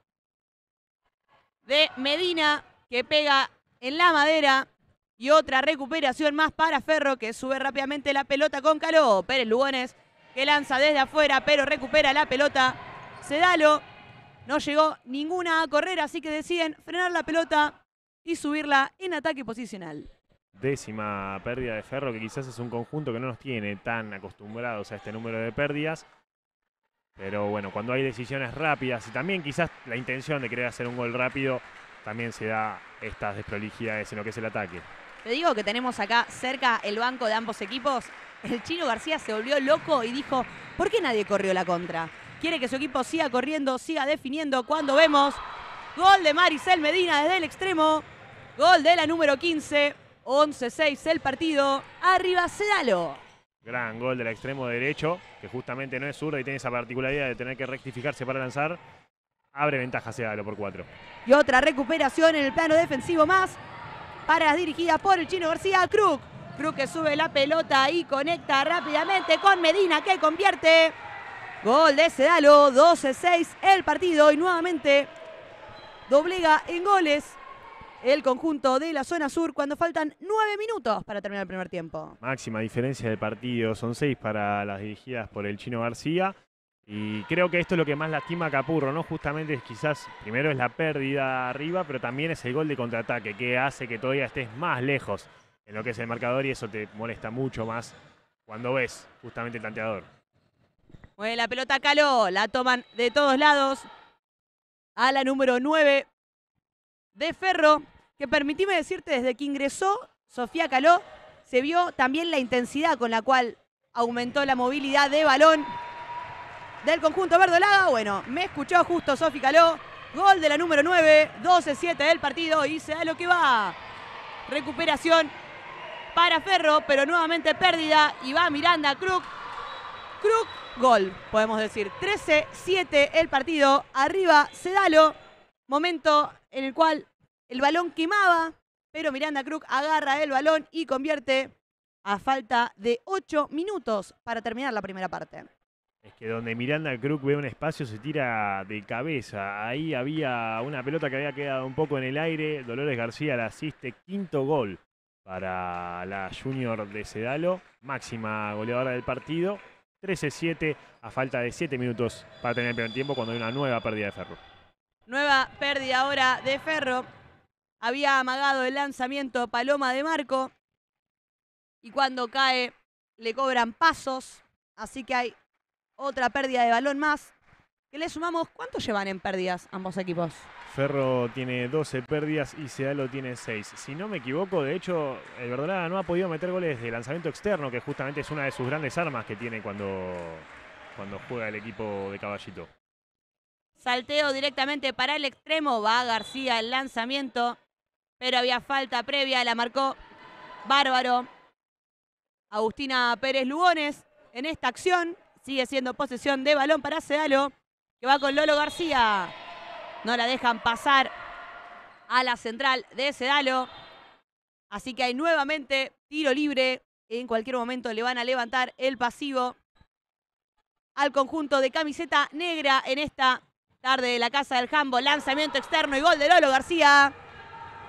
de Medina que pega en la madera. Y otra recuperación más para Ferro que sube rápidamente la pelota con Caló. Pérez Lugones que lanza desde afuera pero recupera la pelota. Sedalo no llegó ninguna a correr así que deciden frenar la pelota y subirla en ataque posicional. Décima pérdida de Ferro que quizás es un conjunto que no nos tiene tan acostumbrados a este número de pérdidas. Pero bueno, cuando hay decisiones rápidas y también quizás la intención de querer hacer un gol rápido, también se da estas desprolijidades en lo que es el ataque. Te digo que tenemos acá cerca el banco de ambos equipos. El chino García se volvió loco y dijo, ¿por qué nadie corrió la contra? Quiere que su equipo siga corriendo, siga definiendo. Cuando vemos, gol de Maricel Medina desde el extremo. Gol de la número 15. 11-6 el partido. Arriba Sedalo. Gran gol del extremo derecho, que justamente no es zurdo y tiene esa particularidad de tener que rectificarse para lanzar. Abre ventaja hacia por 4. Y otra recuperación en el plano defensivo más. Para dirigidas por el chino García Kruk, Cruz que sube la pelota y conecta rápidamente con Medina que convierte. Gol de Sedalo, 12-6 el partido y nuevamente doblega en goles el conjunto de la zona sur cuando faltan nueve minutos para terminar el primer tiempo. Máxima diferencia de partido, son seis para las dirigidas por el chino García. Y creo que esto es lo que más lastima a Capurro, ¿no? Justamente quizás primero es la pérdida arriba, pero también es el gol de contraataque, que hace que todavía estés más lejos en lo que es el marcador y eso te molesta mucho más cuando ves justamente el tanteador. la pelota Caló, la toman de todos lados. A la número 9 de Ferro que permitime decirte, desde que ingresó Sofía Caló, se vio también la intensidad con la cual aumentó la movilidad de balón del conjunto verdolaga. Bueno, me escuchó justo Sofía Caló. Gol de la número 9, 12-7 del partido y se da lo que va. Recuperación para Ferro, pero nuevamente pérdida. Y va Miranda, Kruk. Kruk, gol, podemos decir. 13-7 el partido. Arriba, Sedalo. Momento en el cual el balón quemaba, pero Miranda Crook agarra el balón y convierte a falta de 8 minutos para terminar la primera parte. Es que donde Miranda Crook ve un espacio se tira de cabeza. Ahí había una pelota que había quedado un poco en el aire. Dolores García la asiste. Quinto gol para la Junior de Sedalo. Máxima goleadora del partido. 13-7 a falta de 7 minutos para tener el primer tiempo cuando hay una nueva pérdida de Ferro. Nueva pérdida ahora de Ferro había amagado el lanzamiento Paloma de Marco y cuando cae le cobran pasos, así que hay otra pérdida de balón más. Que le sumamos, ¿cuánto llevan en pérdidas ambos equipos? Ferro tiene 12 pérdidas y lo tiene 6. Si no me equivoco, de hecho, el Verdolaga no ha podido meter goles de lanzamiento externo, que justamente es una de sus grandes armas que tiene cuando, cuando juega el equipo de Caballito. Salteo directamente para el extremo, va García el lanzamiento pero había falta previa, la marcó Bárbaro. Agustina Pérez Lugones en esta acción. Sigue siendo posesión de balón para Sedalo, que va con Lolo García. No la dejan pasar a la central de Sedalo. Así que hay nuevamente tiro libre. En cualquier momento le van a levantar el pasivo al conjunto de camiseta negra en esta tarde de la Casa del Jambo. Lanzamiento externo y gol de Lolo García.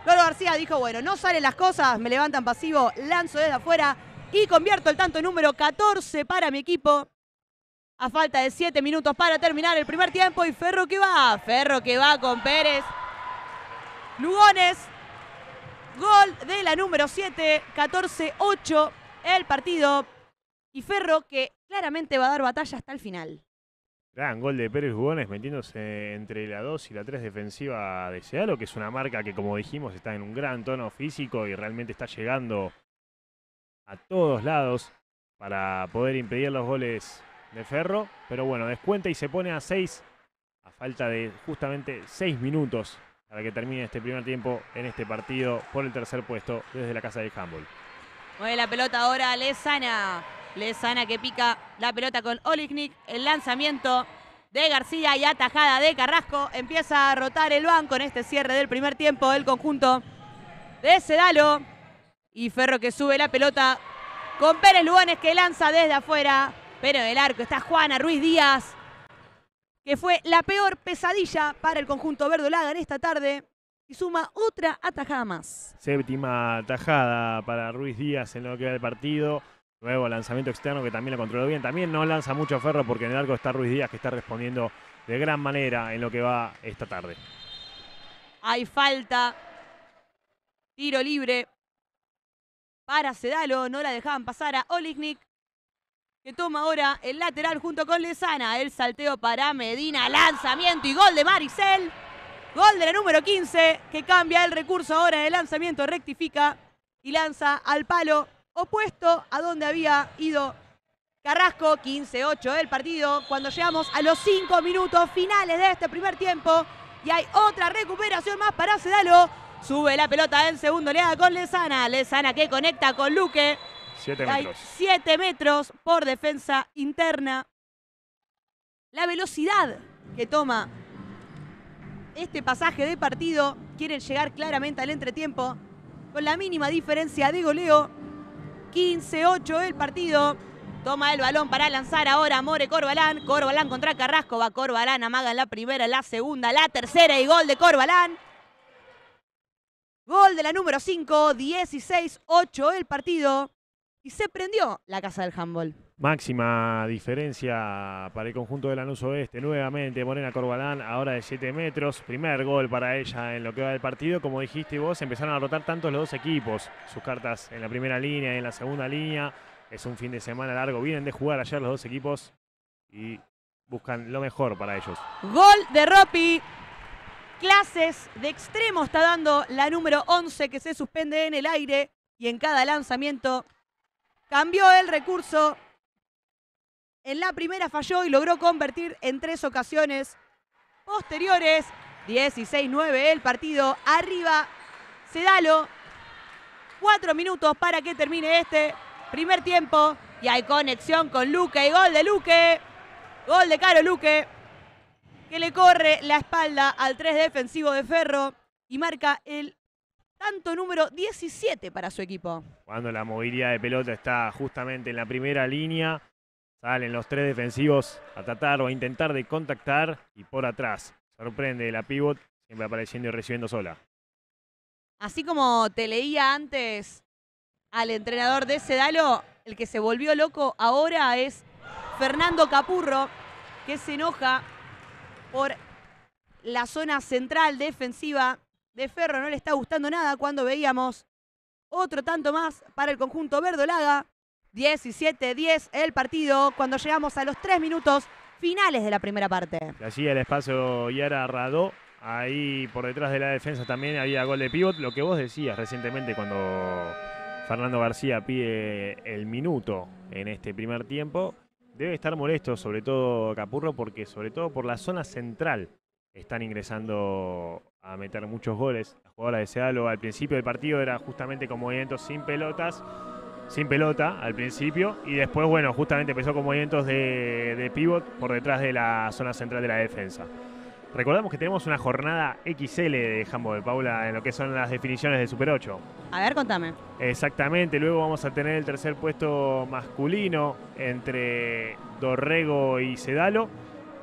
Loro García dijo, bueno, no salen las cosas, me levantan pasivo, lanzo desde afuera y convierto el tanto número 14 para mi equipo. A falta de 7 minutos para terminar el primer tiempo y Ferro que va, Ferro que va con Pérez. Lugones, gol de la número 7, 14-8 el partido. Y Ferro que claramente va a dar batalla hasta el final. Gran gol de Pérez Jugones metiéndose entre la 2 y la 3 defensiva de Sealo, que es una marca que, como dijimos, está en un gran tono físico y realmente está llegando a todos lados para poder impedir los goles de Ferro. Pero bueno, descuenta y se pone a 6 a falta de justamente 6 minutos para que termine este primer tiempo en este partido por el tercer puesto desde la casa de Humboldt. Mueve la pelota ahora Lezana. Lezana que pica la pelota con Olignik. El lanzamiento de García y atajada de Carrasco. Empieza a rotar el banco en este cierre del primer tiempo del conjunto de Sedalo. Y Ferro que sube la pelota con Pérez Luanes que lanza desde afuera. Pero en el arco está Juana Ruiz Díaz, que fue la peor pesadilla para el conjunto verdolaga en esta tarde. Y suma otra atajada más. Séptima atajada para Ruiz Díaz en lo que va del partido. Nuevo lanzamiento externo que también lo controló bien. También no lanza mucho Ferro porque en el arco está Ruiz Díaz que está respondiendo de gran manera en lo que va esta tarde. Hay falta. Tiro libre para Sedalo. No la dejaban pasar a Olignik que toma ahora el lateral junto con Lezana. El salteo para Medina, lanzamiento y gol de Maricel. Gol de la número 15, que cambia el recurso ahora de lanzamiento, rectifica y lanza al palo opuesto a donde había ido Carrasco, 15-8 del partido, cuando llegamos a los 5 minutos finales de este primer tiempo. Y hay otra recuperación más para Cédalo Sube la pelota en segundo oleada con Lesana Lesana que conecta con Luque. 7 metros. 7 metros por defensa interna. La velocidad que toma este pasaje de partido. Quieren llegar claramente al entretiempo. Con la mínima diferencia de goleo 15-8 el partido. Toma el balón para lanzar ahora More Corbalán. Corbalán contra Carrasco. Va Corbalán, amaga en la primera, la segunda, la tercera y gol de Corbalán. Gol de la número 5, 16-8 el partido. Y se prendió la casa del handball. Máxima diferencia para el conjunto del Lanús Oeste. Nuevamente Morena Corbalán, ahora de 7 metros. Primer gol para ella en lo que va del partido. Como dijiste vos, empezaron a rotar tantos los dos equipos. Sus cartas en la primera línea y en la segunda línea. Es un fin de semana largo. Vienen de jugar ayer los dos equipos y buscan lo mejor para ellos. Gol de Ropi. Clases de extremo está dando la número 11 que se suspende en el aire y en cada lanzamiento. Cambió el recurso en la primera falló y logró convertir en tres ocasiones posteriores. 16-9 el partido. Arriba Sedalo. Cuatro minutos para que termine este primer tiempo. Y hay conexión con Luque. Y gol de Luque. Gol de Caro Luque. Que le corre la espalda al tres defensivo de Ferro. Y marca el tanto número 17 para su equipo. Cuando la movilidad de pelota está justamente en la primera línea Salen los tres defensivos a tratar o a intentar de contactar y por atrás. Sorprende la pivot, siempre apareciendo y recibiendo sola. Así como te leía antes al entrenador de Sedalo, el que se volvió loco ahora es Fernando Capurro, que se enoja por la zona central defensiva de Ferro. No le está gustando nada cuando veíamos otro tanto más para el conjunto verdolaga. 17-10 el partido cuando llegamos a los tres minutos finales de la primera parte. Allí el espacio Yara Radó. Ahí por detrás de la defensa también había gol de pivot. Lo que vos decías recientemente cuando Fernando García pide el minuto en este primer tiempo, debe estar molesto, sobre todo Capurro, porque sobre todo por la zona central están ingresando a meter muchos goles. La jugadora de Sealo al principio del partido era justamente con movimientos sin pelotas sin pelota al principio y después, bueno, justamente empezó con movimientos de, de pivot por detrás de la zona central de la defensa. Recordamos que tenemos una jornada XL de de Paula, en lo que son las definiciones del Super 8. A ver, contame. Exactamente, luego vamos a tener el tercer puesto masculino entre Dorrego y Sedalo.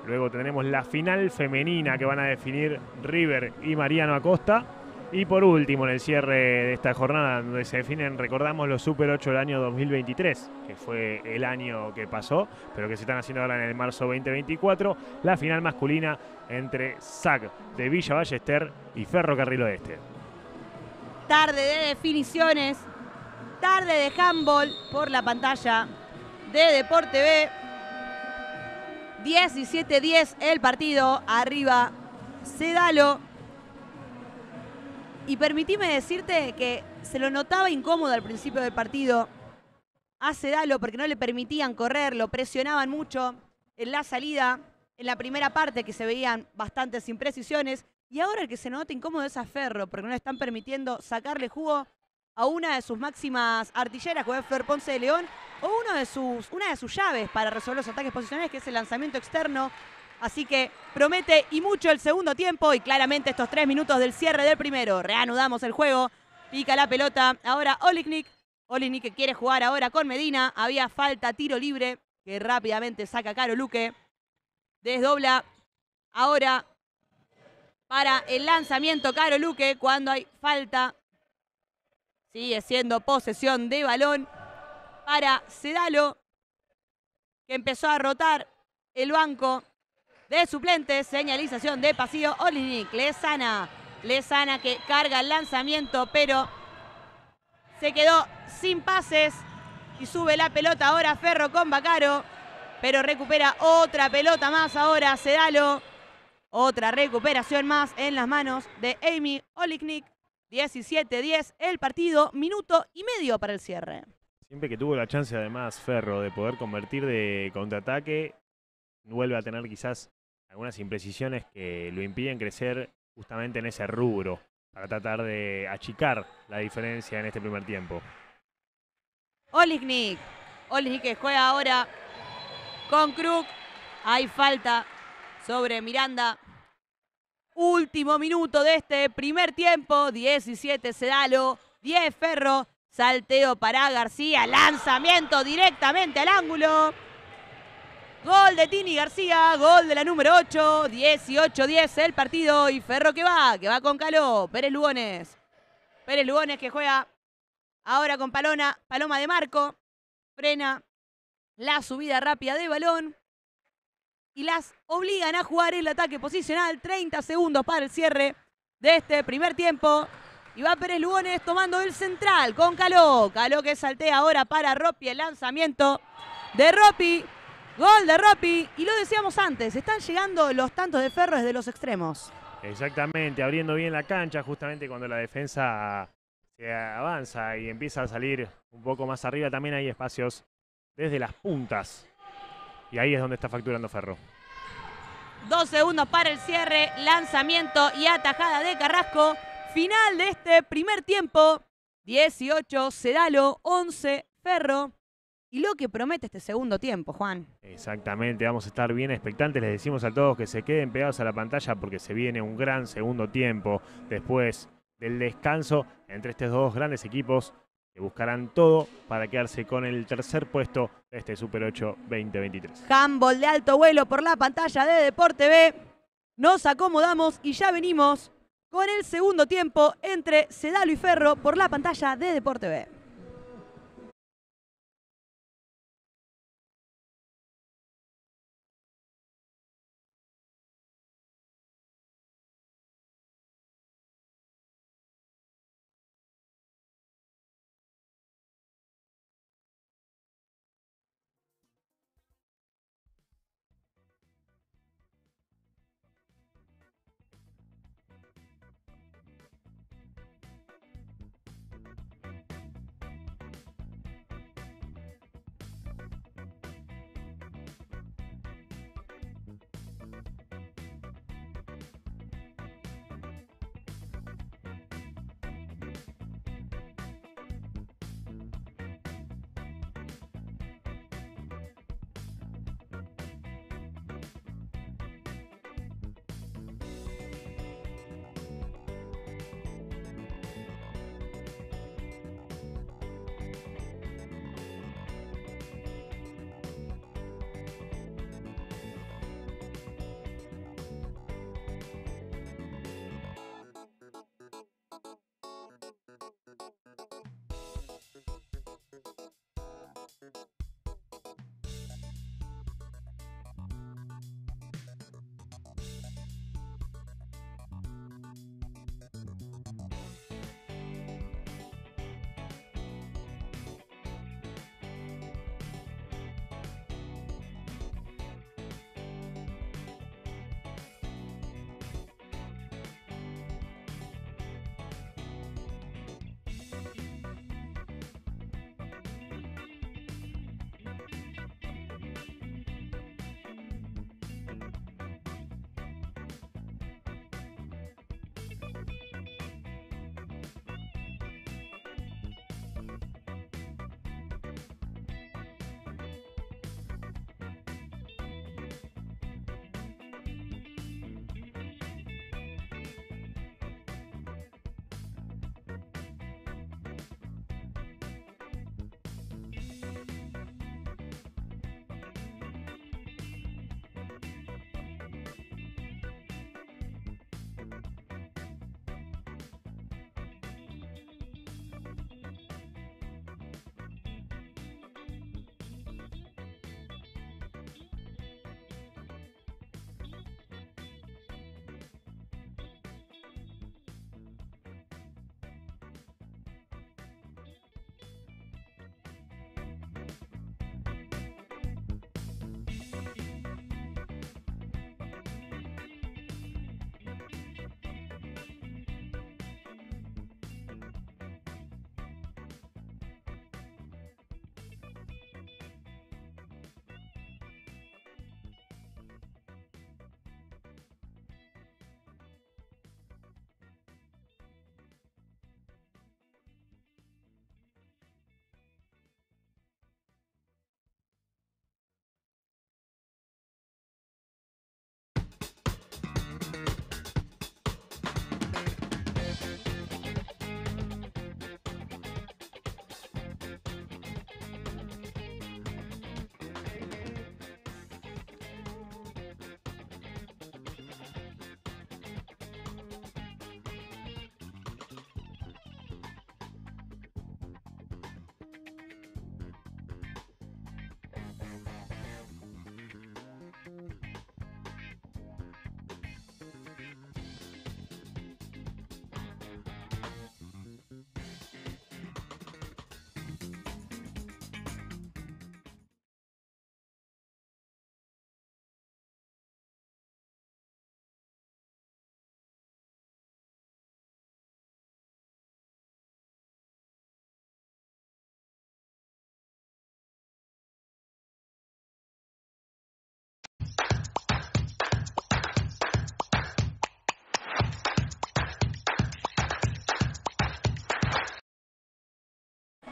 Luego tenemos la final femenina que van a definir River y Mariano Acosta. Y por último, en el cierre de esta jornada, donde se definen, recordamos los Super 8 del año 2023, que fue el año que pasó, pero que se están haciendo ahora en el marzo 2024, la final masculina entre SAC de Villa Ballester y Ferrocarril Oeste. Tarde de definiciones, tarde de handball por la pantalla de Deporte B. 17-10 el partido, arriba Cedalo. Y permitime decirte que se lo notaba incómodo al principio del partido. Hace Dalo porque no le permitían correr, lo presionaban mucho en la salida, en la primera parte que se veían bastantes imprecisiones. Y ahora el que se nota incómodo es a Ferro porque no le están permitiendo sacarle jugo a una de sus máximas artilleras, como es Ponce de León, o de sus, una de sus llaves para resolver los ataques posicionales, que es el lanzamiento externo Así que promete y mucho el segundo tiempo y claramente estos tres minutos del cierre del primero. Reanudamos el juego. Pica la pelota. Ahora Oliknik. Oliknik quiere jugar ahora con Medina. Había falta tiro libre que rápidamente saca Caro Luque. Desdobla ahora para el lanzamiento Caro Luque cuando hay falta. Sigue siendo posesión de balón para Sedalo que empezó a rotar el banco de suplente. Señalización de pasillo sana le sana que carga el lanzamiento, pero se quedó sin pases. Y sube la pelota ahora Ferro con Bacaro. Pero recupera otra pelota más ahora Sedalo. Otra recuperación más en las manos de Amy Oliknik. 17-10 el partido, minuto y medio para el cierre. Siempre que tuvo la chance además Ferro de poder convertir de contraataque, vuelve a tener quizás algunas imprecisiones que lo impiden crecer justamente en ese rubro, para tratar de achicar la diferencia en este primer tiempo. Olisnik, Olisnik que juega ahora con Krug, hay falta sobre Miranda. Último minuto de este primer tiempo, 17 Sedalo, 10 Ferro, salteo para García, lanzamiento directamente al ángulo. Gol de Tini García, gol de la número 8, 18-10 el partido y Ferro que va, que va con Caló, Pérez Lugones. Pérez Lugones que juega ahora con Palona, Paloma de Marco, frena la subida rápida de balón y las obligan a jugar el ataque posicional, 30 segundos para el cierre de este primer tiempo. Y va Pérez Lugones tomando el central con Caló, Caló que saltea ahora para Ropi el lanzamiento de Ropi. Gol de Rappi. Y lo decíamos antes, están llegando los tantos de Ferro desde los extremos. Exactamente, abriendo bien la cancha justamente cuando la defensa se avanza y empieza a salir un poco más arriba. También hay espacios desde las puntas. Y ahí es donde está facturando Ferro. Dos segundos para el cierre, lanzamiento y atajada de Carrasco. Final de este primer tiempo. 18, Sedalo, 11, Ferro. Y lo que promete este segundo tiempo, Juan. Exactamente, vamos a estar bien expectantes. Les decimos a todos que se queden pegados a la pantalla porque se viene un gran segundo tiempo después del descanso entre estos dos grandes equipos que buscarán todo para quedarse con el tercer puesto de este Super 8 2023. Humble de alto vuelo por la pantalla de Deporte B. Nos acomodamos y ya venimos con el segundo tiempo entre Sedalo y Ferro por la pantalla de Deporte B.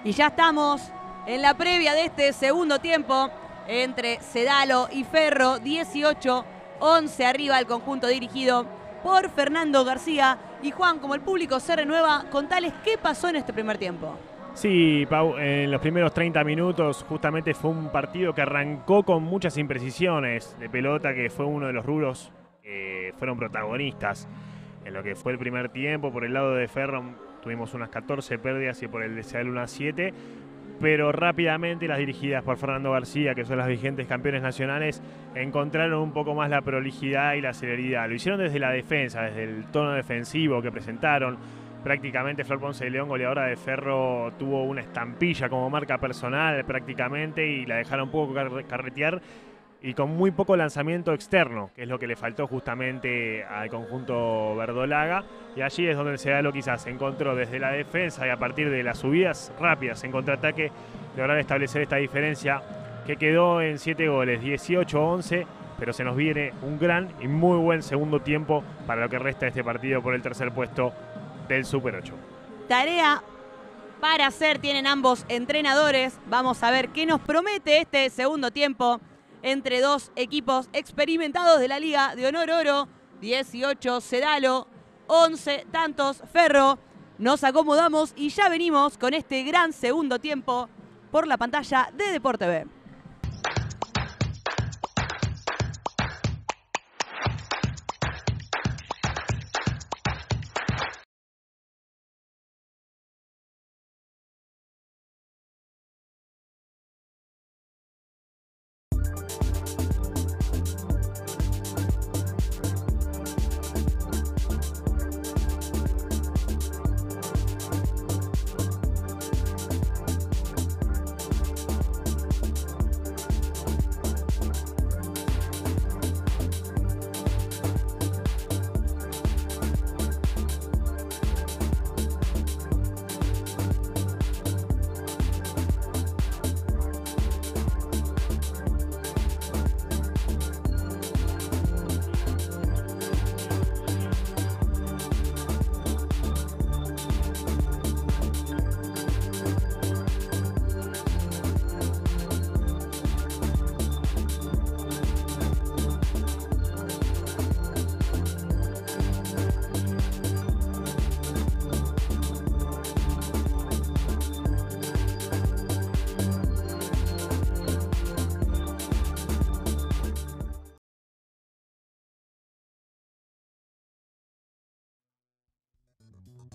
Y ya estamos en la previa de este segundo tiempo entre Cedalo y Ferro, 18, 11 arriba el conjunto dirigido por Fernando García. Y Juan, como el público se renueva, contales qué pasó en este primer tiempo. Sí, Pau, en los primeros 30 minutos justamente fue un partido que arrancó con muchas imprecisiones de pelota, que fue uno de los rubros que fueron protagonistas en lo que fue el primer tiempo. Por el lado de Ferro, tuvimos unas 14 pérdidas y por el de unas 7, pero rápidamente las dirigidas por Fernando García, que son las vigentes campeones nacionales, encontraron un poco más la prolijidad y la celeridad. Lo hicieron desde la defensa, desde el tono defensivo que presentaron. Prácticamente Flor Ponce de León, goleadora de Ferro, tuvo una estampilla como marca personal prácticamente y la dejaron un poco carretear y con muy poco lanzamiento externo, que es lo que le faltó justamente al conjunto verdolaga. Y allí es donde se el lo quizás encontró desde la defensa y a partir de las subidas rápidas en contraataque lograr establecer esta diferencia que quedó en 7 goles, 18-11, pero se nos viene un gran y muy buen segundo tiempo para lo que resta de este partido por el tercer puesto del Super 8. Tarea para hacer tienen ambos entrenadores. Vamos a ver qué nos promete este segundo tiempo entre dos equipos experimentados de la Liga de Honor Oro. 18 Cedalo, 11 tantos Ferro. Nos acomodamos y ya venimos con este gran segundo tiempo por la pantalla de Deporte B.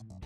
Bye.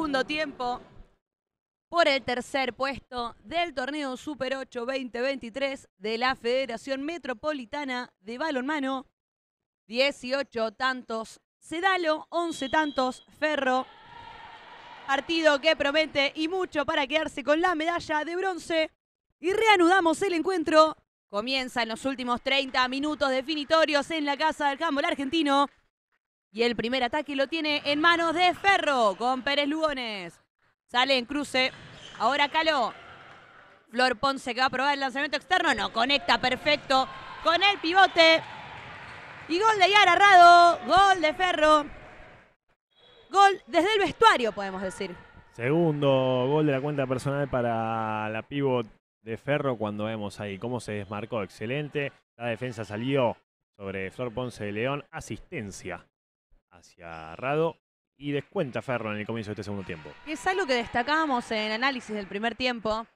segundo tiempo por el tercer puesto del torneo Super 8 2023 de la Federación Metropolitana de Balonmano. 18 tantos Cedalo, 11 tantos Ferro. Partido que promete y mucho para quedarse con la medalla de bronce. Y reanudamos el encuentro. Comienza en los últimos 30 minutos definitorios en la casa del Campo argentino. Y el primer ataque lo tiene en manos de Ferro con Pérez Lugones. Sale en cruce. Ahora Caló. Flor Ponce que va a probar el lanzamiento externo. No conecta perfecto con el pivote. Y gol de Yara Rado. Gol de Ferro. Gol desde el vestuario, podemos decir. Segundo gol de la cuenta personal para la pivot de Ferro cuando vemos ahí cómo se desmarcó. Excelente. La defensa salió sobre Flor Ponce de León. Asistencia hacia Rado y descuenta Ferro en el comienzo de este segundo tiempo. Es algo que destacábamos en análisis del primer tiempo,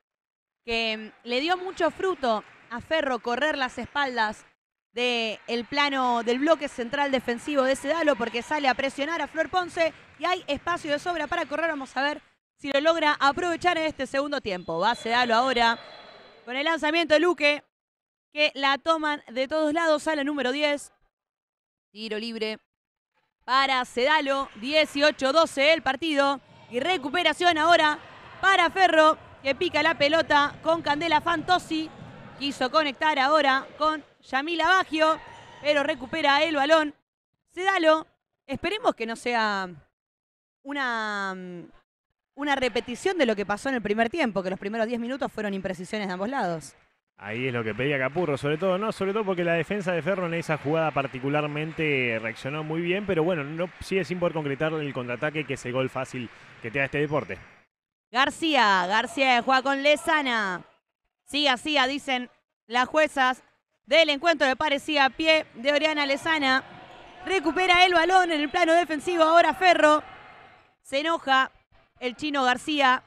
que mm, le dio mucho fruto a Ferro correr las espaldas del plano del bloque central defensivo de Sedalo porque sale a presionar a Flor Ponce y hay espacio de sobra para correr. Vamos a ver si lo logra aprovechar en este segundo tiempo. Va Sedalo ahora con el lanzamiento de Luque, que la toman de todos lados a número 10. Tiro libre para Sedalo, 18-12 el partido. Y recuperación ahora para Ferro, que pica la pelota con Candela Fantossi. Quiso conectar ahora con Yamila Baggio, pero recupera el balón. Sedalo, esperemos que no sea una, una repetición de lo que pasó en el primer tiempo, que los primeros 10 minutos fueron imprecisiones de ambos lados. Ahí es lo que pedía Capurro, sobre todo, ¿no? Sobre todo porque la defensa de Ferro en esa jugada particularmente reaccionó muy bien, pero bueno, no sigue sin poder concretar el contraataque que es el gol fácil que te da este deporte. García, García juega con Lezana. Sí, así ah, dicen las juezas del encuentro de parecía a pie de Oriana Lezana. Recupera el balón en el plano defensivo ahora Ferro. Se enoja el chino García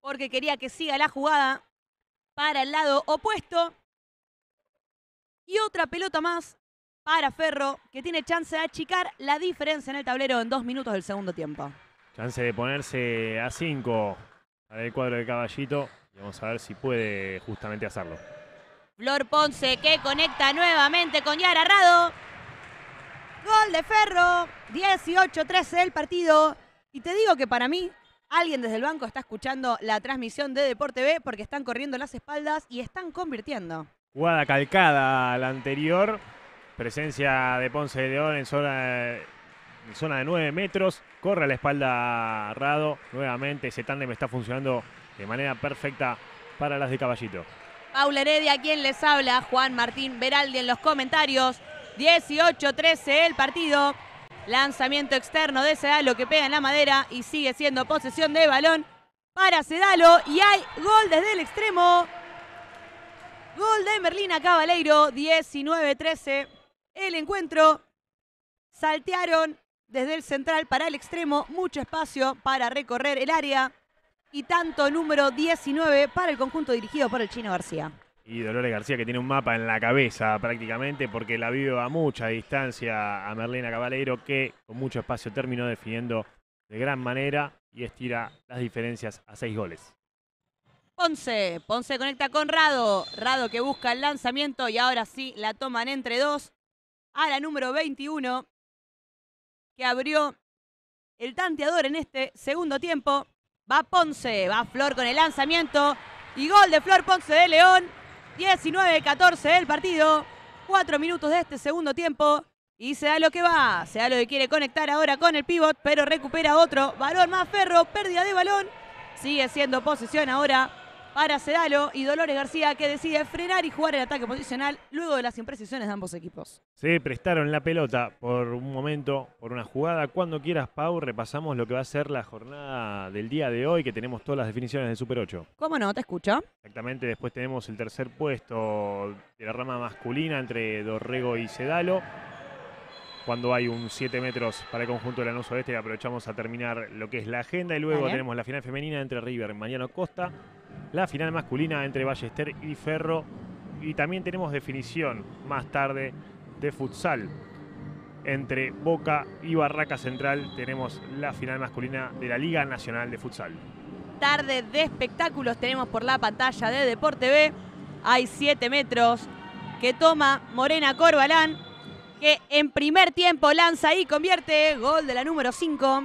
porque quería que siga la jugada para el lado opuesto. Y otra pelota más para Ferro, que tiene chance de achicar la diferencia en el tablero en dos minutos del segundo tiempo. Chance de ponerse a 5 al el cuadro de caballito. Y vamos a ver si puede justamente hacerlo. Flor Ponce que conecta nuevamente con Yara Rado. Gol de Ferro. 18-13 el partido. Y te digo que para mí Alguien desde el banco está escuchando la transmisión de Deporte B porque están corriendo las espaldas y están convirtiendo. Jugada calcada la anterior. Presencia de Ponce de León en zona, de 9 metros. Corre a la espalda Rado. Nuevamente ese tándem está funcionando de manera perfecta para las de Caballito. Paula Heredia, quien les habla, Juan Martín Veraldi en los comentarios. 18-13 el partido. Lanzamiento externo de Sedalo que pega en la madera y sigue siendo posesión de balón para Sedalo. Y hay gol desde el extremo. Gol de Merlina Cabaleiro, 19-13. El encuentro. Saltearon desde el central para el extremo. Mucho espacio para recorrer el área. Y tanto número 19 para el conjunto dirigido por el Chino García. Y Dolores García que tiene un mapa en la cabeza prácticamente porque la vive a mucha distancia a Merlina Caballero que con mucho espacio terminó definiendo de gran manera y estira las diferencias a seis goles. Ponce, Ponce conecta con Rado, Rado que busca el lanzamiento y ahora sí la toman entre dos a la número 21 que abrió el tanteador en este segundo tiempo. Va Ponce, va Flor con el lanzamiento y gol de Flor Ponce de León. 19-14 del partido. Cuatro minutos de este segundo tiempo. Y se da lo que va. Se da lo que quiere conectar ahora con el pivot, pero recupera otro. Balón más ferro, pérdida de balón. Sigue siendo posesión ahora para Sedalo y Dolores García que decide frenar y jugar el ataque posicional luego de las imprecisiones de ambos equipos. Se prestaron la pelota por un momento, por una jugada. Cuando quieras, Pau, repasamos lo que va a ser la jornada del día de hoy, que tenemos todas las definiciones del Super 8. ¿Cómo no? Te escucho. Exactamente, después tenemos el tercer puesto de la rama masculina entre Dorrego y Sedalo cuando hay un 7 metros para el conjunto de Lanús Oeste. Aprovechamos a terminar lo que es la agenda y luego tenemos la final femenina entre River y Mariano Costa la final masculina entre Ballester y Ferro. Y también tenemos definición más tarde de futsal. Entre Boca y Barraca Central tenemos la final masculina de la Liga Nacional de Futsal. Tarde de espectáculos tenemos por la pantalla de Deporte B. Hay 7 metros que toma Morena Corbalán, que en primer tiempo lanza y convierte gol de la número 5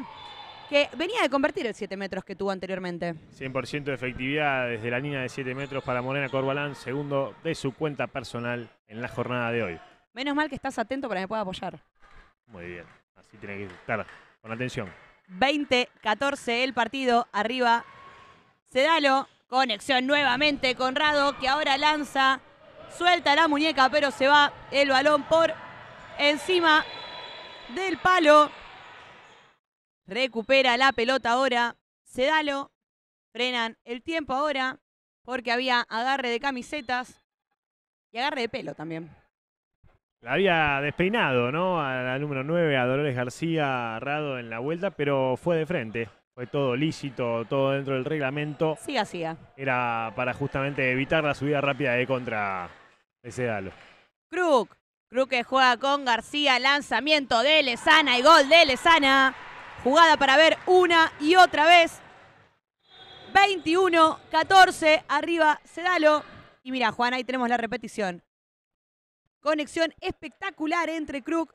que venía de convertir el 7 metros que tuvo anteriormente. 100% de efectividad desde la línea de 7 metros para Morena Corbalán, segundo de su cuenta personal en la jornada de hoy. Menos mal que estás atento para que pueda apoyar. Muy bien, así tiene que estar, con atención. 20-14 el partido, arriba Sedalo, conexión nuevamente Conrado que ahora lanza, suelta la muñeca pero se va el balón por encima del palo. Recupera la pelota ahora. Sedalo. Frenan el tiempo ahora. Porque había agarre de camisetas. Y agarre de pelo también. La había despeinado, ¿no? A la número 9, a Dolores García arrado en la vuelta, pero fue de frente. Fue todo lícito, todo dentro del reglamento. Sí, siga. Era para justamente evitar la subida rápida de contra de Sedalo. Crook. Crook que juega con García, lanzamiento de Lezana y gol de Lezana. Jugada para ver una y otra vez. 21, 14, arriba Sedalo. Y mira, Juan, ahí tenemos la repetición. Conexión espectacular entre Krug,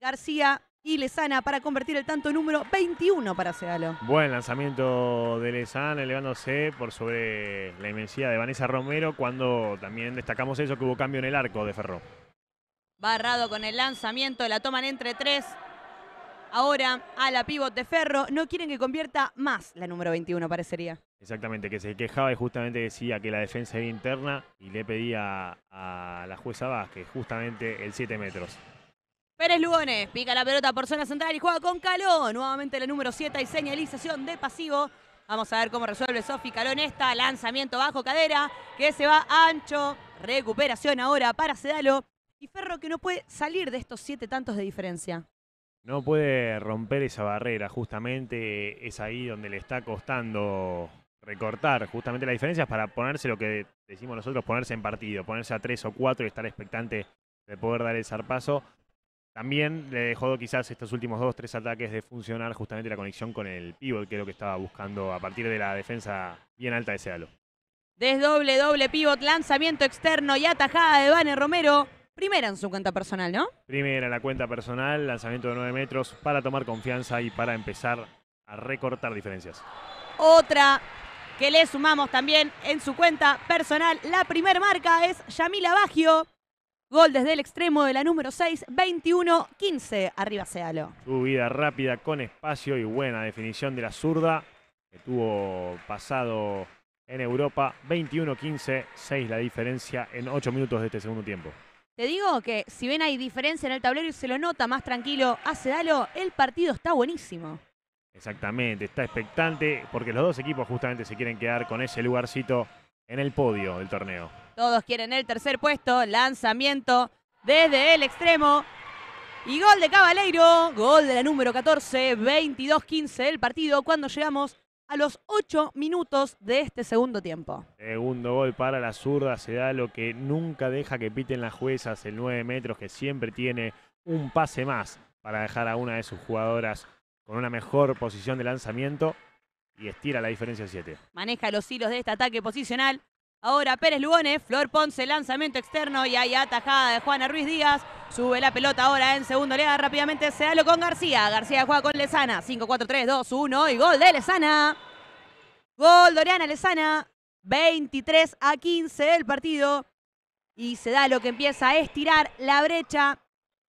García y Lezana para convertir el tanto número 21 para Sedalo. Buen lanzamiento de Lezana, elevándose por sobre la inmensidad de Vanessa Romero, cuando también destacamos eso, que hubo cambio en el arco de Ferro. Barrado con el lanzamiento, la toman entre tres ahora a la pivot de Ferro. No quieren que convierta más la número 21, parecería. Exactamente, que se quejaba y justamente decía que la defensa era interna y le pedía a la jueza Vázquez justamente el 7 metros. Pérez Lugones pica la pelota por zona central y juega con Caló. Nuevamente la número 7 y señalización de pasivo. Vamos a ver cómo resuelve Sofi Calón esta. Lanzamiento bajo cadera que se va ancho. Recuperación ahora para Sedalo. Y Ferro que no puede salir de estos siete tantos de diferencia. No puede romper esa barrera, justamente es ahí donde le está costando recortar justamente las diferencias para ponerse lo que decimos nosotros, ponerse en partido, ponerse a tres o cuatro y estar expectante de poder dar el zarpazo. También le dejó quizás estos últimos dos, tres ataques de funcionar justamente la conexión con el pivot, que es lo que estaba buscando a partir de la defensa bien alta de halo. Desdoble, doble pivot, lanzamiento externo y atajada de Vane Romero. Primera en su cuenta personal, ¿no? Primera en la cuenta personal, lanzamiento de 9 metros para tomar confianza y para empezar a recortar diferencias. Otra que le sumamos también en su cuenta personal. La primer marca es Yamila Baggio. Gol desde el extremo de la número 6, 21-15. Arriba Sealo. vida rápida con espacio y buena definición de la zurda que tuvo pasado en Europa. 21-15, 6 la diferencia en 8 minutos de este segundo tiempo. Te digo que si ven hay diferencia en el tablero y se lo nota más tranquilo hace Dalo, el partido está buenísimo. Exactamente, está expectante porque los dos equipos justamente se quieren quedar con ese lugarcito en el podio del torneo. Todos quieren el tercer puesto, lanzamiento desde el extremo. Y gol de Cabaleiro, gol de la número 14, 22-15 del partido cuando llegamos a los 8 minutos de este segundo tiempo. Segundo gol para la zurda, se da lo que nunca deja que piten las juezas, el 9 metros que siempre tiene un pase más para dejar a una de sus jugadoras con una mejor posición de lanzamiento y estira la diferencia 7. Maneja los hilos de este ataque posicional, Ahora Pérez Lugones, Flor Ponce, lanzamiento externo y ahí atajada de Juana Ruiz Díaz. Sube la pelota ahora en segundo oleada rápidamente se lo con García. García juega con Lesana 5-4-3-2-1 y gol de Lesana Gol Oriana Lesana 23 a 15 del partido. Y se da lo que empieza a estirar la brecha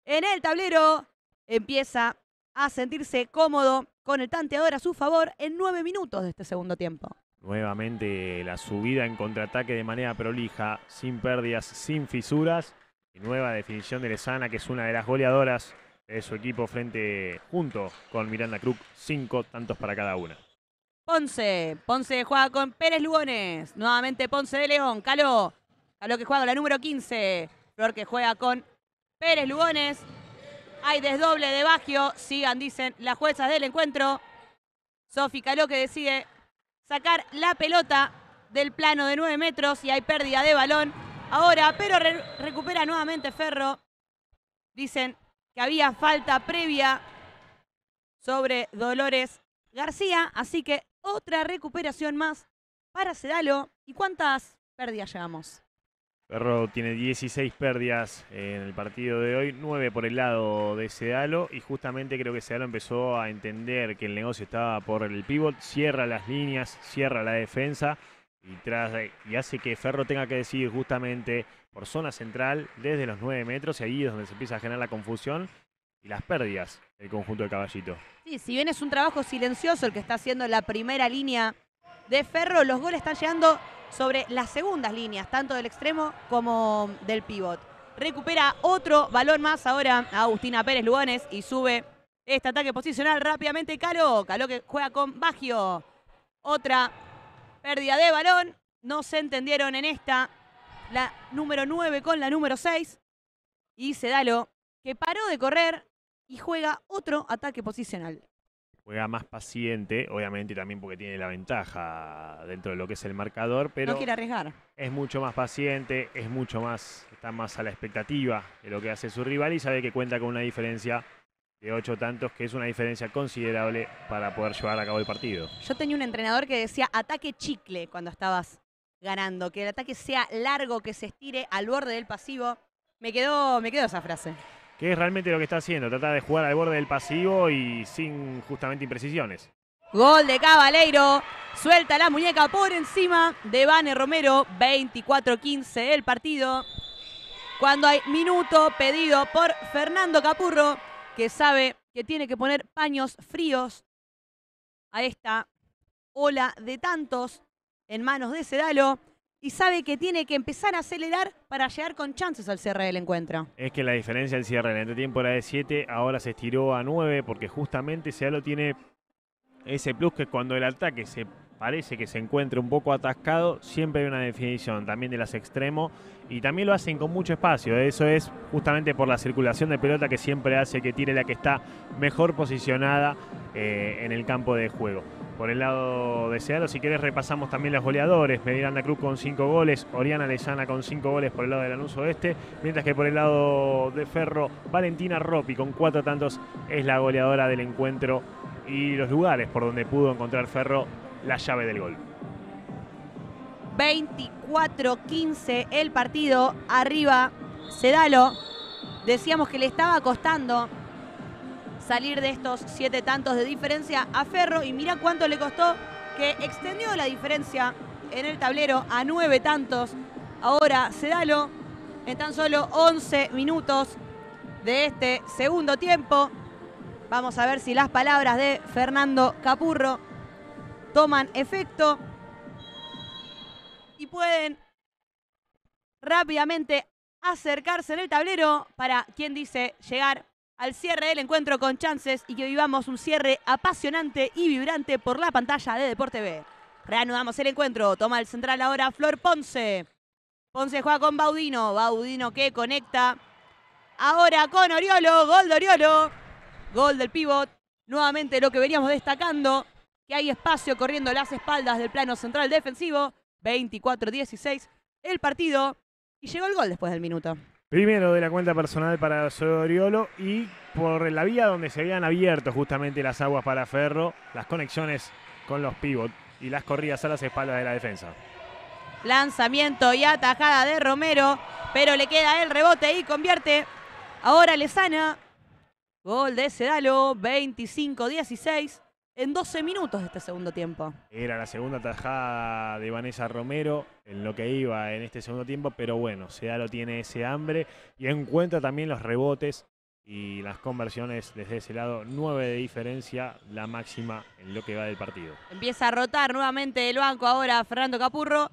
en el tablero. Empieza a sentirse cómodo con el tanteador a su favor en nueve minutos de este segundo tiempo. Nuevamente la subida en contraataque de manera prolija, sin pérdidas, sin fisuras. Y nueva definición de Lesana, que es una de las goleadoras de su equipo frente junto con Miranda Cruz. Cinco tantos para cada una. Ponce. Ponce juega con Pérez Lugones. Nuevamente Ponce de León. Caló. Caló que juega con la número 15. Flor que juega con Pérez Lugones. Hay desdoble de Bagio. Sigan, dicen las juezas del encuentro. Sofi Caló que decide sacar la pelota del plano de 9 metros y hay pérdida de balón. Ahora, pero recupera nuevamente Ferro. Dicen que había falta previa sobre Dolores García, así que otra recuperación más para Cedalo. ¿Y cuántas pérdidas llevamos? Ferro tiene 16 pérdidas en el partido de hoy, 9 por el lado de Cedalo, y justamente creo que Cedalo empezó a entender que el negocio estaba por el pivot, cierra las líneas, cierra la defensa y, tras, y hace que Ferro tenga que decidir justamente por zona central desde los 9 metros y ahí es donde se empieza a generar la confusión y las pérdidas del conjunto de caballito. Sí, si bien es un trabajo silencioso el que está haciendo la primera línea de Ferro. Los goles están llegando sobre las segundas líneas, tanto del extremo como del pivot. Recupera otro balón más ahora Agustina Pérez Lugones y sube este ataque posicional rápidamente caro Caló que juega con Baggio. Otra pérdida de balón. No se entendieron en esta. La número 9 con la número 6. Y Sedalo que paró de correr y juega otro ataque posicional juega más paciente, obviamente también porque tiene la ventaja dentro de lo que es el marcador, pero no quiere arriesgar. Es mucho más paciente, es mucho más está más a la expectativa de lo que hace su rival y sabe que cuenta con una diferencia de ocho tantos, que es una diferencia considerable para poder llevar a cabo el partido. Yo tenía un entrenador que decía ataque chicle cuando estabas ganando, que el ataque sea largo, que se estire al borde del pasivo. Me quedó, me quedó esa frase que es realmente lo que está haciendo, trata de jugar al borde del pasivo y sin justamente imprecisiones. Gol de Cabaleiro, suelta la muñeca por encima de Vane Romero, 24-15 el partido. Cuando hay minuto pedido por Fernando Capurro, que sabe que tiene que poner paños fríos a esta ola de tantos en manos de Sedalo y sabe que tiene que empezar a acelerar para llegar con chances al cierre del encuentro. Es que la diferencia del cierre del entretiempo era de 7, ahora se estiró a 9 porque justamente Sealo tiene ese plus que cuando el ataque se parece que se encuentra un poco atascado, siempre hay una definición también de las extremos y también lo hacen con mucho espacio. ¿eh? Eso es justamente por la circulación de pelota que siempre hace que tire la que está mejor posicionada eh, en el campo de juego. Por el lado de Seattle, si quieres repasamos también los goleadores. Mediranda Cruz con cinco goles, Oriana Lezana con cinco goles por el lado del Anuncio Oeste, mientras que por el lado de Ferro, Valentina Ropi con cuatro tantos es la goleadora del encuentro y los lugares por donde pudo encontrar Ferro la llave del gol. 24-15 el partido. Arriba, Sedalo. Decíamos que le estaba costando salir de estos siete tantos de diferencia a Ferro. Y mira cuánto le costó que extendió la diferencia en el tablero a nueve tantos. Ahora Sedalo en tan solo 11 minutos de este segundo tiempo. Vamos a ver si las palabras de Fernando Capurro toman efecto y pueden rápidamente acercarse en el tablero para, quien dice, llegar al cierre del encuentro con chances y que vivamos un cierre apasionante y vibrante por la pantalla de Deporte B. Reanudamos el encuentro, toma el central ahora Flor Ponce. Ponce juega con Baudino, Baudino que conecta. Ahora con Oriolo, gol de Oriolo, gol del pivot. Nuevamente lo que veníamos destacando, que hay espacio corriendo las espaldas del plano central defensivo. 24-16 el partido. Y llegó el gol después del minuto. Primero de la cuenta personal para Soriolo y por la vía donde se habían abierto justamente las aguas para Ferro, las conexiones con los pivots. y las corridas a las espaldas de la defensa. Lanzamiento y atajada de Romero, pero le queda el rebote y convierte. Ahora Lezana. Gol de Sedalo, 25-16 en 12 minutos de este segundo tiempo. Era la segunda tajada de Vanessa Romero en lo que iba en este segundo tiempo, pero bueno, lo tiene ese hambre y encuentra también los rebotes y las conversiones desde ese lado, 9 de diferencia, la máxima en lo que va del partido. Empieza a rotar nuevamente el banco ahora Fernando Capurro.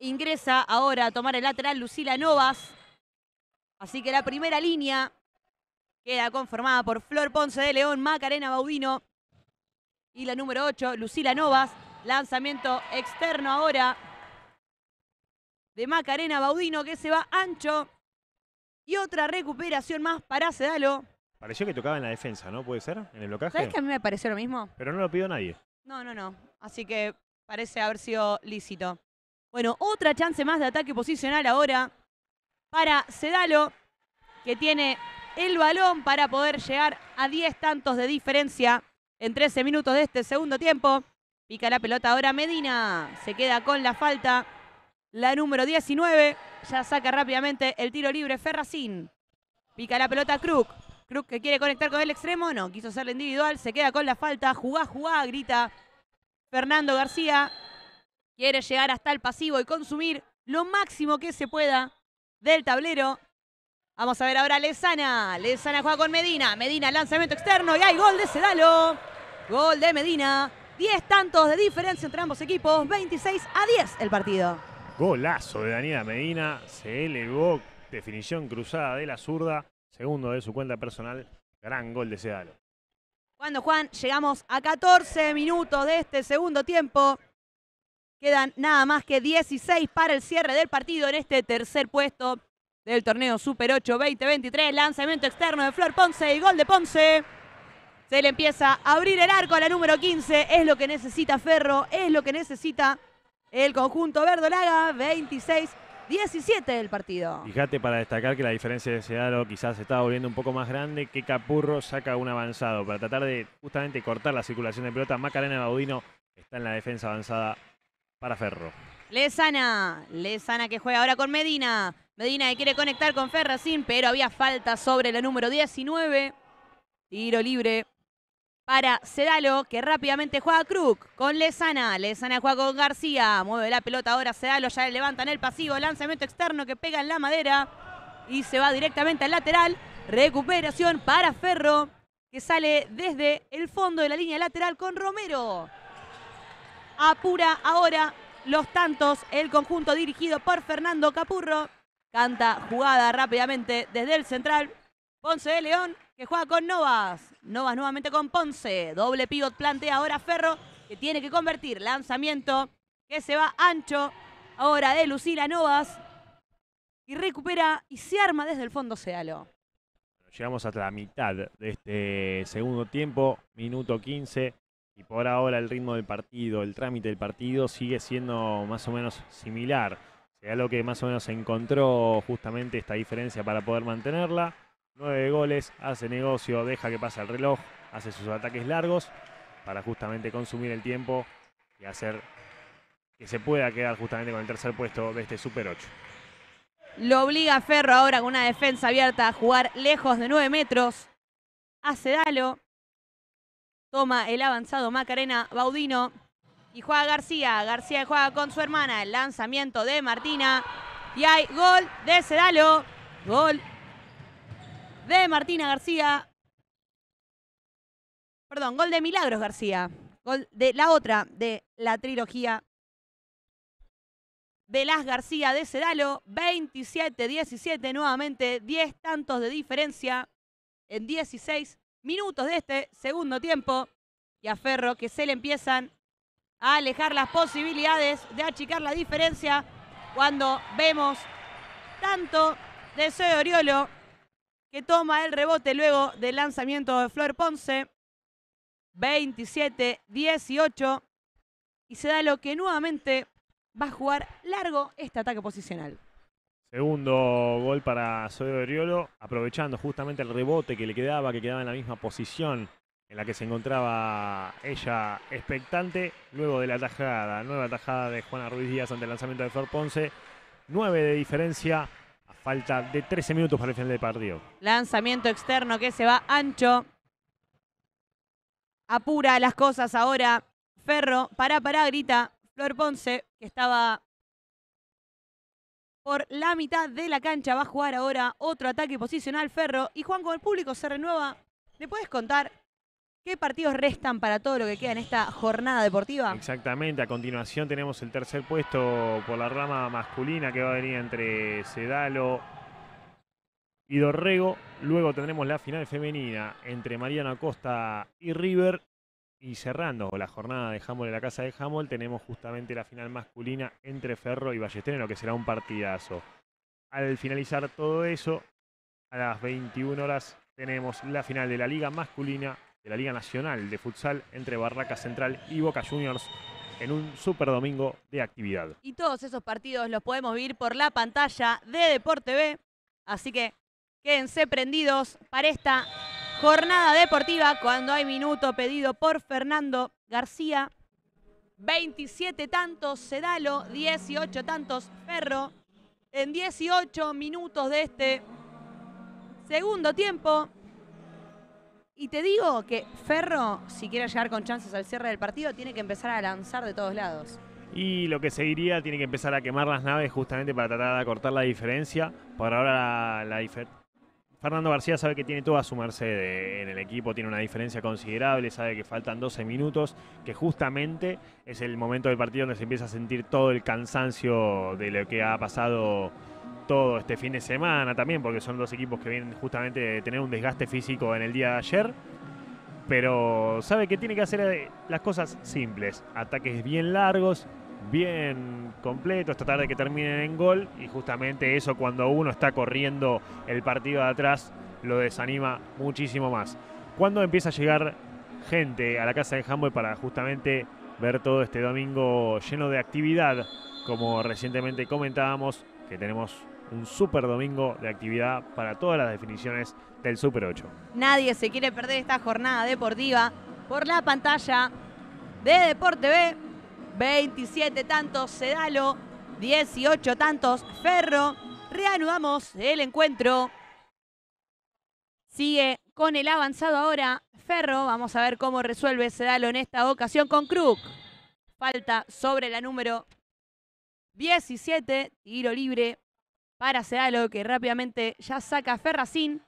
Ingresa ahora a tomar el lateral Lucila Novas. Así que la primera línea queda conformada por Flor Ponce de León, Macarena Baudino, y la número 8, Lucila Novas. Lanzamiento externo ahora de Macarena Baudino que se va ancho. Y otra recuperación más para Sedalo. Pareció que tocaba en la defensa, ¿no? ¿Puede ser? ¿En el locaje? ¿Sabes que a mí me pareció lo mismo? Pero no lo pidió nadie. No, no, no. Así que parece haber sido lícito. Bueno, otra chance más de ataque posicional ahora para Sedalo, que tiene el balón para poder llegar a 10 tantos de diferencia en 13 minutos de este segundo tiempo. Pica la pelota ahora Medina. Se queda con la falta. La número 19. Ya saca rápidamente el tiro libre Ferracín. Pica la pelota Kruk. Kruk que quiere conectar con el extremo. No, quiso hacerle individual. Se queda con la falta. Jugá, jugá, grita Fernando García. Quiere llegar hasta el pasivo y consumir lo máximo que se pueda del tablero. Vamos a ver ahora Lezana. Lezana juega con Medina. Medina lanzamiento externo y hay gol de Sedalo. Gol de Medina. 10 tantos de diferencia entre ambos equipos. 26 a 10 el partido. Golazo de Daniela Medina. Se elevó. Definición cruzada de la zurda. Segundo de su cuenta personal. Gran gol de Cedalo. Cuando Juan, llegamos a 14 minutos de este segundo tiempo. Quedan nada más que 16 para el cierre del partido en este tercer puesto del torneo Super 8 23 Lanzamiento externo de Flor Ponce y gol de Ponce. Se le empieza a abrir el arco a la número 15. Es lo que necesita Ferro, es lo que necesita el conjunto verdolaga. 26 17 del partido. Fíjate para destacar que la diferencia de aro quizás se estaba volviendo un poco más grande, que Capurro saca un avanzado para tratar de justamente cortar la circulación de pelota. Macarena Baudino está en la defensa avanzada para Ferro. lesana Lezana que juega ahora con Medina. Medina que quiere conectar con sin pero había falta sobre la número 19. Tiro libre para Sedalo, que rápidamente juega Kruk, con lesana Lesana juega con García. Mueve la pelota ahora Sedalo, ya le levantan el pasivo. Lanzamiento externo que pega en la madera y se va directamente al lateral. Recuperación para Ferro, que sale desde el fondo de la línea lateral con Romero. Apura ahora los tantos el conjunto dirigido por Fernando Capurro. Canta jugada rápidamente desde el central. Ponce de León que juega con Novas. Novas nuevamente con Ponce. Doble pivot plantea ahora Ferro que tiene que convertir. Lanzamiento que se va ancho. Ahora de Lucila Novas. Y recupera y se arma desde el fondo Sealo. Llegamos hasta la mitad de este segundo tiempo, minuto 15. Y por ahora el ritmo del partido, el trámite del partido sigue siendo más o menos similar. lo que más o menos encontró justamente esta diferencia para poder mantenerla. Nueve goles, hace negocio, deja que pase el reloj, hace sus ataques largos para justamente consumir el tiempo y hacer que se pueda quedar justamente con el tercer puesto de este Super 8. Lo obliga Ferro ahora con una defensa abierta a jugar lejos de 9 metros. Hace Dalo. Toma el avanzado Macarena Baudino. Y juega García. García juega con su hermana. El lanzamiento de Martina. Y hay gol de Cedalo. Gol de Martina García. Perdón, gol de Milagros García. Gol de la otra de la trilogía. Velás García de Sedalo, 27-17 nuevamente, 10 tantos de diferencia en 16 minutos de este segundo tiempo. Y a Ferro que se le empiezan a alejar las posibilidades de achicar la diferencia cuando vemos tanto de de Oriolo que toma el rebote luego del lanzamiento de Flor Ponce. 27-18. Y se da lo que nuevamente va a jugar largo este ataque posicional. Segundo gol para Sodio Oriolo, aprovechando justamente el rebote que le quedaba, que quedaba en la misma posición en la que se encontraba ella expectante, luego de la tajada, nueva tajada de Juana Ruiz Díaz ante el lanzamiento de Flor Ponce, 9 de diferencia Falta de 13 minutos para el final del partido. Lanzamiento externo que se va ancho. Apura las cosas ahora. Ferro, para, para, grita Flor Ponce, que estaba por la mitad de la cancha. Va a jugar ahora otro ataque posicional Ferro. Y Juan, con el público se renueva. ¿Le puedes contar ¿Qué partidos restan para todo lo que queda en esta jornada deportiva? Exactamente, a continuación tenemos el tercer puesto por la rama masculina que va a venir entre Sedalo y Dorrego. Luego tendremos la final femenina entre Mariano Acosta y River. Y cerrando la jornada de Hamol en la casa de Hamol, tenemos justamente la final masculina entre Ferro y Ballester, que será un partidazo. Al finalizar todo eso, a las 21 horas tenemos la final de la Liga Masculina de la Liga Nacional de Futsal entre Barraca Central y Boca Juniors en un super domingo de actividad. Y todos esos partidos los podemos ver por la pantalla de Deporte B. Así que quédense prendidos para esta jornada deportiva cuando hay minuto pedido por Fernando García. 27 tantos Sedalo, 18 tantos Ferro. En 18 minutos de este segundo tiempo y te digo que Ferro, si quiere llegar con chances al cierre del partido, tiene que empezar a lanzar de todos lados. Y lo que seguiría tiene que empezar a quemar las naves justamente para tratar de acortar la diferencia. Por ahora la, diferencia. Fernando García sabe que tiene todo a su merced en el equipo, tiene una diferencia considerable, sabe que faltan 12 minutos, que justamente es el momento del partido donde se empieza a sentir todo el cansancio de lo que ha pasado todo este fin de semana también, porque son dos equipos que vienen justamente de tener un desgaste físico en el día de ayer. Pero sabe que tiene que hacer eh, las cosas simples, ataques bien largos, bien completos, tratar de que terminen en gol y justamente eso cuando uno está corriendo el partido de atrás lo desanima muchísimo más. ¿Cuándo empieza a llegar gente a la casa de Hamboy para justamente ver todo este domingo lleno de actividad? Como recientemente comentábamos, que tenemos un super domingo de actividad para todas las definiciones del Super 8. Nadie se quiere perder esta jornada deportiva por la pantalla de Deporte B. 27 tantos Sedalo, 18 tantos Ferro. Reanudamos el encuentro. Sigue con el avanzado ahora Ferro. Vamos a ver cómo resuelve Sedalo en esta ocasión con Kruk. Falta sobre la número 17, tiro libre para lo que rápidamente ya saca Ferracín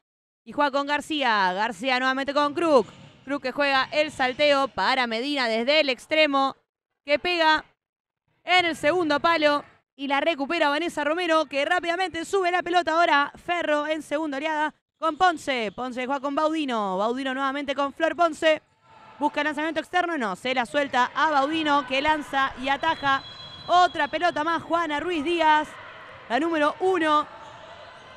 y juega con García. García nuevamente con Kruk. Kruk que juega el salteo para Medina desde el extremo, que pega en el segundo palo y la recupera Vanessa Romero, que rápidamente sube la pelota ahora. Ferro en segunda oleada con Ponce. Ponce juega con Baudino. Baudino nuevamente con Flor Ponce. Busca lanzamiento externo, no, se la suelta a Baudino que lanza y ataja. Otra pelota más, Juana Ruiz Díaz la número uno,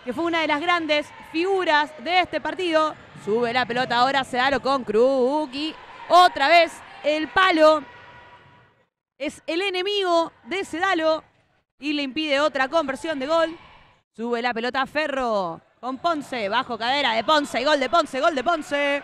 que fue una de las grandes figuras de este partido. Sube la pelota ahora Sedalo con Kruki. Otra vez el palo. Es el enemigo de Sedalo y le impide otra conversión de gol. Sube la pelota Ferro con Ponce. Bajo cadera de Ponce. Gol de Ponce, gol de Ponce.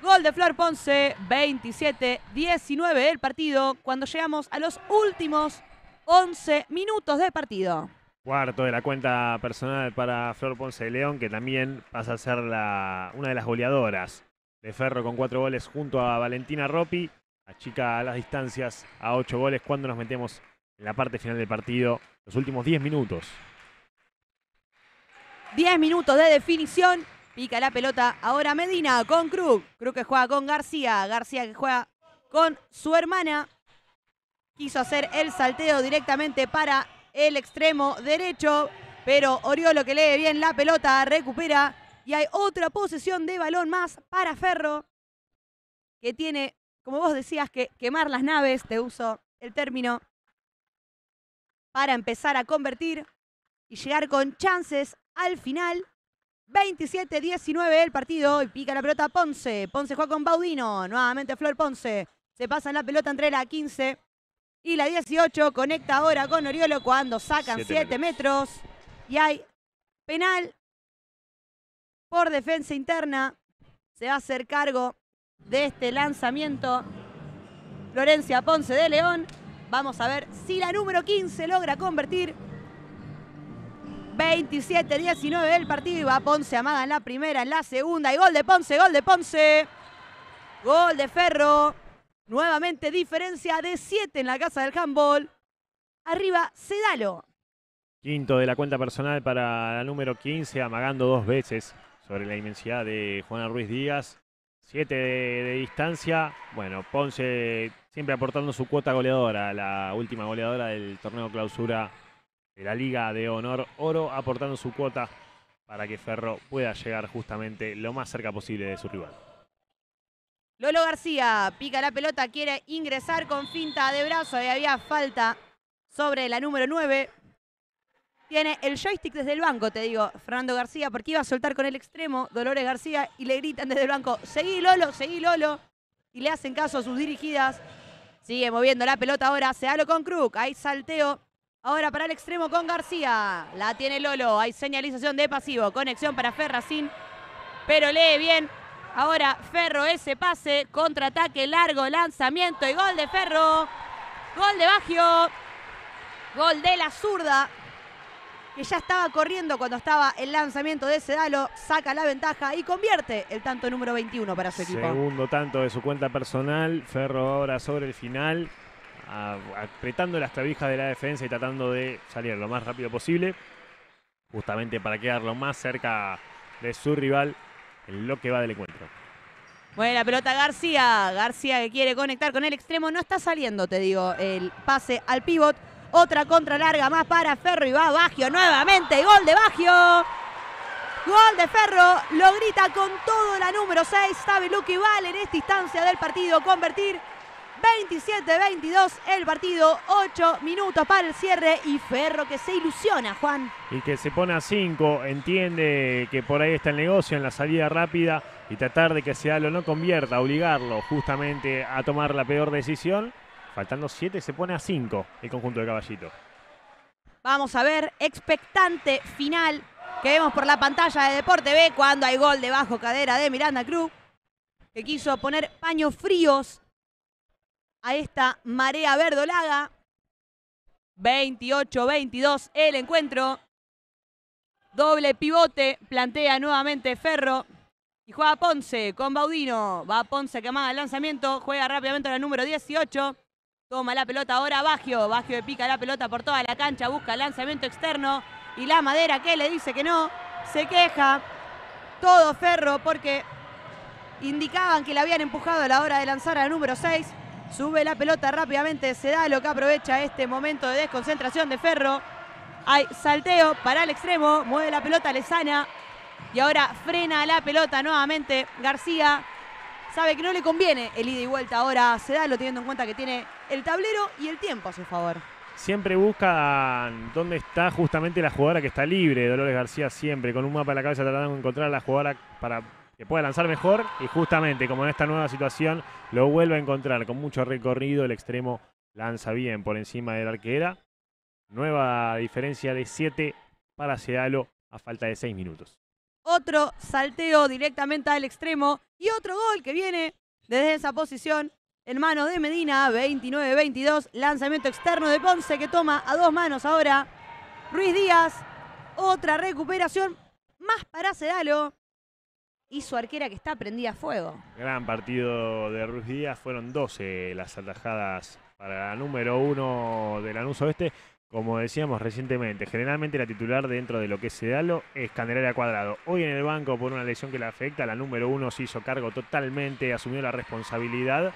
Gol de Flor Ponce. 27-19 el partido. Cuando llegamos a los últimos 11 minutos de partido. Cuarto de la cuenta personal para Flor Ponce de León, que también pasa a ser la, una de las goleadoras de Ferro con cuatro goles junto a Valentina chica Achica las distancias a ocho goles cuando nos metemos en la parte final del partido, los últimos diez minutos. Diez minutos de definición. Pica la pelota ahora Medina con Krug. Krug que juega con García. García que juega con su hermana. Quiso hacer el salteo directamente para el extremo derecho. Pero Oriolo que lee bien la pelota, recupera. Y hay otra posesión de balón más para Ferro, que tiene, como vos decías, que quemar las naves, te uso el término, para empezar a convertir y llegar con chances al final. 27-19 el partido y pica la pelota Ponce. Ponce juega con Baudino. Nuevamente Flor Ponce. Se pasa en la pelota entre la 15 y la 18 conecta ahora con Oriolo cuando sacan 7 metros. Y hay penal por defensa interna. Se va a hacer cargo de este lanzamiento Florencia Ponce de León. Vamos a ver si la número 15 logra convertir. 27-19 del partido. Y va Ponce amaga en la primera, en la segunda. Y gol de Ponce, gol de Ponce. Gol de Ferro. Nuevamente diferencia de 7 en la casa del handball. Arriba Sedalo. Quinto de la cuenta personal para la número 15, amagando dos veces sobre la inmensidad de Juana Ruiz Díaz. 7 de, de, distancia. Bueno, Ponce siempre aportando su cuota goleadora, la última goleadora del torneo clausura de la Liga de Honor Oro, aportando su cuota para que Ferro pueda llegar justamente lo más cerca posible de su rival. Lolo García pica la pelota, quiere ingresar con finta de brazo. Y había falta sobre la número 9. Tiene el joystick desde el banco, te digo, Fernando García, porque iba a soltar con el extremo Dolores García y le gritan desde el banco, seguí Lolo, seguí Lolo. Y le hacen caso a sus dirigidas. Sigue moviendo la pelota ahora, se lo con Kruk. hay salteo. Ahora para el extremo con García. La tiene Lolo, hay señalización de pasivo, conexión para Ferracín. Pero lee bien Ahora Ferro ese pase, contraataque largo, lanzamiento y gol de Ferro. Gol de Bagio Gol de la zurda. Que ya estaba corriendo cuando estaba el lanzamiento de Sedalo. Saca la ventaja y convierte el tanto número 21 para su equipo. Segundo tanto de su cuenta personal. Ferro ahora sobre el final. Apretando las clavijas de la defensa y tratando de salir lo más rápido posible. Justamente para quedarlo más cerca de su rival lo que va del encuentro. Buena pelota García. García que quiere conectar con el extremo. No está saliendo, te digo, el pase al pivot. Otra contra larga más para Ferro y va Bagio nuevamente. Gol de Bagio. Gol de Ferro. Lo grita con todo la número 6. Sabe lo que vale en esta instancia del partido convertir. 27-22 el partido, 8 minutos para el cierre y Ferro que se ilusiona, Juan. Y que se pone a 5, entiende que por ahí está el negocio en la salida rápida y tratar de que lo no convierta, obligarlo justamente a tomar la peor decisión. Faltando 7 se pone a 5 el conjunto de caballito. Vamos a ver, expectante final que vemos por la pantalla de Deporte B cuando hay gol debajo cadera de Miranda Cruz que quiso poner paños fríos a esta marea verdolaga. 28-22 el encuentro. Doble pivote, plantea nuevamente Ferro. Y juega Ponce con Baudino. Va Ponce que amaga el lanzamiento. Juega rápidamente la número 18. Toma la pelota ahora Bagio. Bagio pica la pelota por toda la cancha. Busca el lanzamiento externo. Y la madera que le dice que no. Se queja. Todo Ferro porque indicaban que le habían empujado a la hora de lanzar al número 6. Sube la pelota rápidamente se da lo que aprovecha este momento de desconcentración de Ferro. Hay salteo para el extremo, mueve la pelota sana. y ahora frena la pelota nuevamente García. Sabe que no le conviene el ida y vuelta ahora da lo teniendo en cuenta que tiene el tablero y el tiempo a su favor. Siempre busca dónde está justamente la jugadora que está libre, Dolores García siempre, con un mapa en la cabeza tratando de encontrar a la jugadora para que pueda lanzar mejor y justamente como en esta nueva situación lo vuelve a encontrar con mucho recorrido, el extremo lanza bien por encima del arquera. Nueva diferencia de 7 para Cedalo a falta de 6 minutos. Otro salteo directamente al extremo y otro gol que viene desde esa posición en mano de Medina, 29-22, lanzamiento externo de Ponce que toma a dos manos ahora. Ruiz Díaz, otra recuperación más para Cedalo y su arquera que está prendida a fuego. Gran partido de Ruiz Díaz, fueron 12 las atajadas para la número uno del anuncio Oeste. Como decíamos recientemente, generalmente la titular dentro de lo que es Sedalo es Candelaria Cuadrado. Hoy en el banco por una lesión que le afecta, la número uno se hizo cargo totalmente, asumió la responsabilidad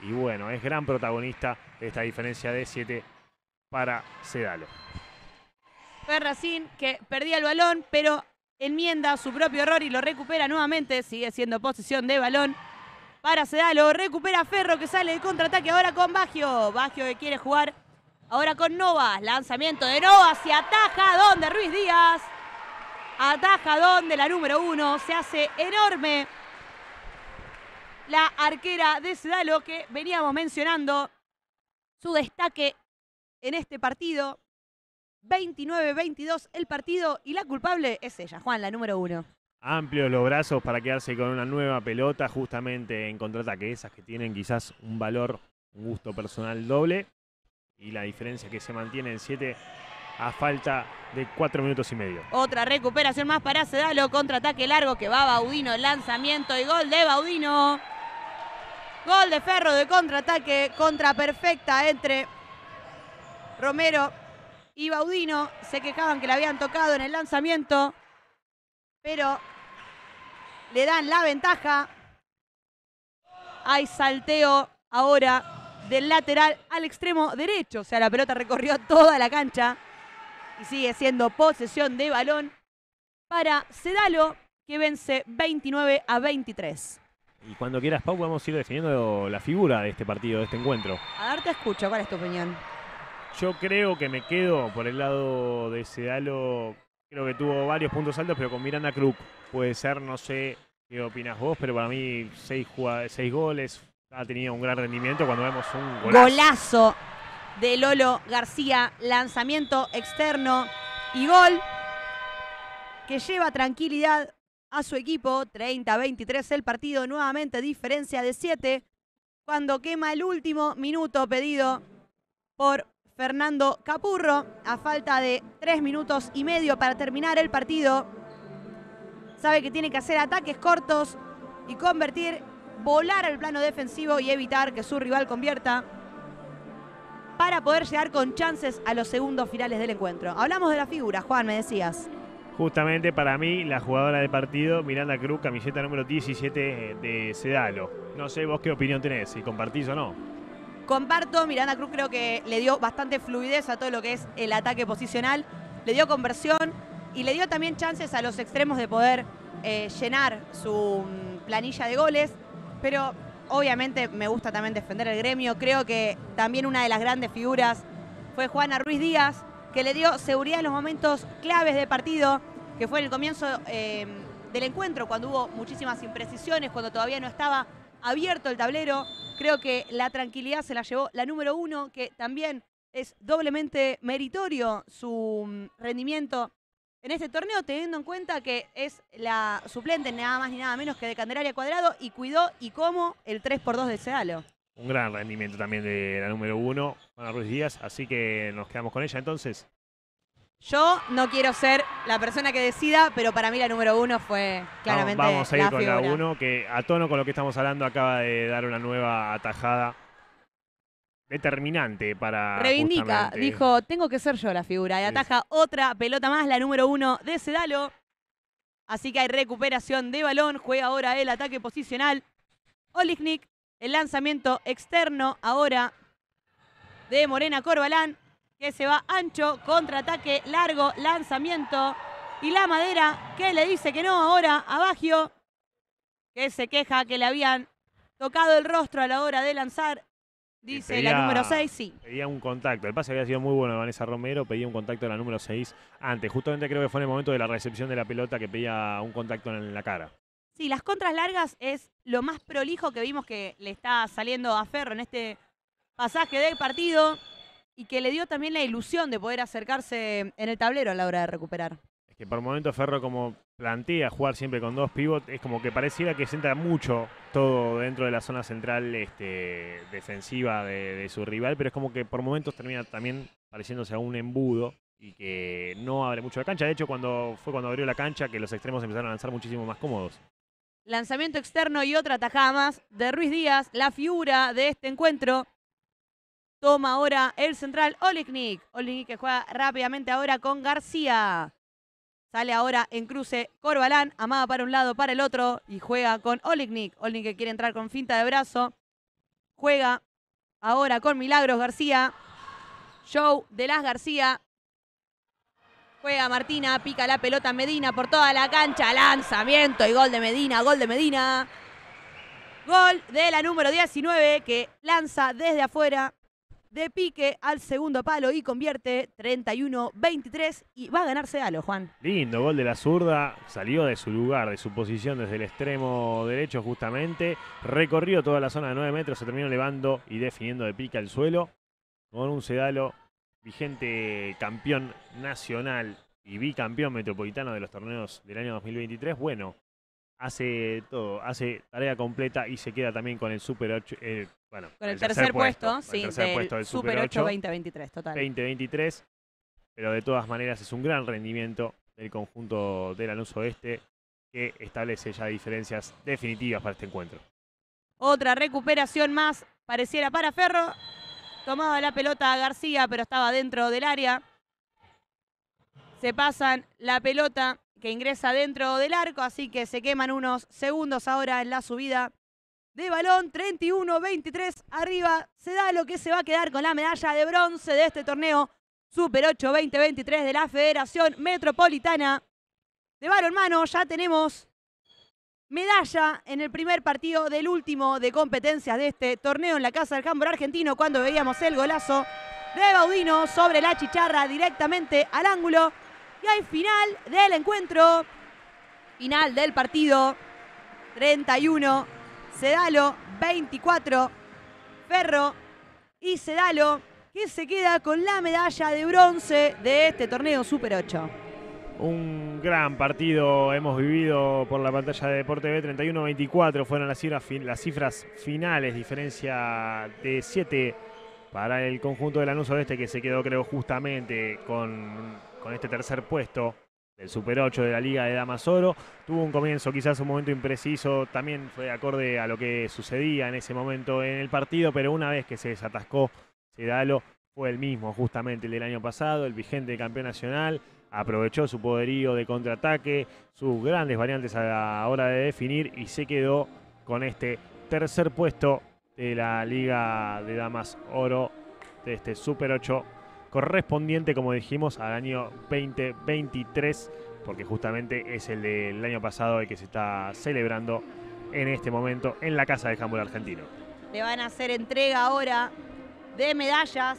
y bueno, es gran protagonista de esta diferencia de 7 para Cedalo. Ferracín que perdía el balón, pero enmienda su propio error y lo recupera nuevamente. Sigue siendo posición de balón para Sedalo. Recupera Ferro que sale de contraataque ahora con Bagio. Bagio que quiere jugar ahora con Novas. Lanzamiento de Novas y ataja donde Ruiz Díaz. Ataja donde la número uno se hace enorme. La arquera de Sedalo que veníamos mencionando su destaque en este partido. 29-22 el partido y la culpable es ella, Juan, la número uno. Amplios los brazos para quedarse con una nueva pelota justamente en contraataque, esas que tienen quizás un valor, un gusto personal doble y la diferencia que se mantiene en 7 a falta de 4 minutos y medio. Otra recuperación más para Cedalo. contraataque largo que va Baudino, lanzamiento y gol de Baudino. Gol de Ferro de contraataque, contra perfecta entre Romero y Baudino se quejaban que le habían tocado en el lanzamiento, pero le dan la ventaja. Hay salteo ahora del lateral al extremo derecho, o sea, la pelota recorrió toda la cancha y sigue siendo posesión de balón para Sedalo que vence 29 a 23. Y cuando quieras, Pau, vamos a ir definiendo la figura de este partido, de este encuentro. A darte escucha, ¿cuál es tu opinión? Yo creo que me quedo por el lado de Sedalo. Creo que tuvo varios puntos altos, pero con Miranda Cruz puede ser, no sé qué opinas vos, pero para mí seis, seis goles. Ha tenido un gran rendimiento cuando vemos un golazo. Golazo de Lolo García, lanzamiento externo y gol que lleva tranquilidad a su equipo. 30-23 el partido, nuevamente diferencia de 7 cuando quema el último minuto pedido por Fernando Capurro, a falta de tres minutos y medio para terminar el partido. Sabe que tiene que hacer ataques cortos y convertir, volar al plano defensivo y evitar que su rival convierta para poder llegar con chances a los segundos finales del encuentro. Hablamos de la figura, Juan, me decías. Justamente para mí, la jugadora del partido, Miranda Cruz, camiseta número 17 eh, de Sedalo. No sé vos qué opinión tenés, si compartís o no. Comparto, Miranda Cruz creo que le dio bastante fluidez a todo lo que es el ataque posicional, le dio conversión y le dio también chances a los extremos de poder eh, llenar su mm, planilla de goles, pero obviamente me gusta también defender el gremio, creo que también una de las grandes figuras fue Juana Ruiz Díaz, que le dio seguridad en los momentos claves de partido, que fue en el comienzo em, del encuentro, cuando hubo muchísimas imprecisiones, cuando todavía no estaba abierto el tablero, Creo que la tranquilidad se la llevó la número uno, que también es doblemente meritorio su mm, rendimiento en este torneo, teniendo en cuenta que es la suplente nada más ni nada menos que de Candelaria Cuadrado y cuidó y como el 3x2 de Sealo. Un gran rendimiento también de la número uno, Ana Ruiz Díaz, así que nos quedamos con ella entonces. Yo no quiero ser la persona que decida, pero para mí la número uno fue claramente. Vamos, vamos a ir con la uno, que a tono con lo que estamos hablando acaba de dar una nueva atajada determinante para. Reivindica, dijo, tengo que ser yo la figura. Y ataja otra pelota más, la número uno de Sedalo. Así que hay recuperación de balón. Juega ahora el ataque posicional. Olignik, el lanzamiento externo ahora de Morena Corbalán que se va ancho, contraataque largo, lanzamiento. Y la madera que le dice que no ahora a Baggio, que se queja que le habían tocado el rostro a la hora de lanzar. Dice la número 6, sí. Pedía un contacto. El pase había sido muy bueno de Vanessa Romero. Pedía un contacto de la número 6 antes. Justamente creo que fue en el momento de la recepción de la pelota que pedía un contacto en la cara. Sí, las contras largas es lo más prolijo que vimos que le está saliendo a Ferro en este pasaje del partido y que le dio también la ilusión de poder acercarse en el tablero a la hora de recuperar. Es que por momentos Ferro como plantea jugar siempre con dos pivots, es como que pareciera que entra mucho todo dentro de la zona central este, defensiva de, su rival, pero es como que por momentos termina también pareciéndose a un embudo y que no abre mucho la cancha. De hecho, cuando fue cuando abrió la cancha que los extremos empezaron a lanzar muchísimo más cómodos. Lanzamiento externo y otra tajada más de Ruiz Díaz, la figura de este encuentro. Toma ahora el central Oliknik. Oliknik que juega rápidamente ahora con García. Sale ahora en cruce Corbalán, Amaba para un lado, para el otro y juega con Oliknik. Oliknik que quiere entrar con finta de brazo. Juega ahora con Milagros García. Show de las García. Juega Martina, pica la pelota Medina por toda la cancha. Lanzamiento y gol de Medina, gol de Medina. Gol de la número 19 que lanza desde afuera de pique al segundo palo y convierte 31-23 y va a ganar Sedalo, Juan. Lindo gol de la zurda, salió de su lugar, de su posición desde el extremo derecho justamente, recorrió toda la zona de 9 metros, se terminó elevando y definiendo de pique al suelo con un Sedalo vigente campeón nacional y bicampeón metropolitano de los torneos del año 2023. Bueno, hace todo, hace tarea completa y se queda también con el Super 8, con el, tercer, puesto, sí, el tercer puesto Super 8, 20 2023, total. 20-23, pero de todas maneras es un gran rendimiento del conjunto del Alonso Oeste que establece ya diferencias definitivas para este encuentro. Otra recuperación más, pareciera para Ferro. Tomaba la pelota García, pero estaba dentro del área. Se pasan la pelota que ingresa dentro del arco, así que se queman unos segundos ahora en la subida de balón 31-23 arriba. Se da lo que se va a quedar con la medalla de bronce de este torneo Super 8 2023 de la Federación Metropolitana. De balonmano ya tenemos medalla en el primer partido del último de competencias de este torneo en la Casa del Hamburgo Argentino cuando veíamos el golazo de Baudino sobre la chicharra directamente al ángulo. Y hay final del encuentro, final del partido, 31 Cedalo 24. Ferro y Cedalo que se queda con la medalla de bronce de este torneo Super 8. Un gran partido hemos vivido por la pantalla de Deporte B, 31-24 fueron las cifras, finales, diferencia de 7 para el conjunto de este, Oeste que se quedó creo justamente con este tercer puesto. El Super 8 de la Liga de Damas Oro Tuvo un comienzo, quizás un momento impreciso, también fue acorde a lo que sucedía en ese momento en el partido, pero una vez que se desatascó Sedalo, fue el mismo justamente el del año pasado, el vigente campeón nacional. Aprovechó su poderío de contraataque, sus grandes variantes a la hora de definir y se quedó con este tercer puesto de la Liga de Damas Oro de este Super 8 correspondiente, como dijimos, al año 2023, porque justamente es el del año pasado el que se está celebrando en este momento en la Casa de Handball Argentino. Le van a hacer entrega ahora de medallas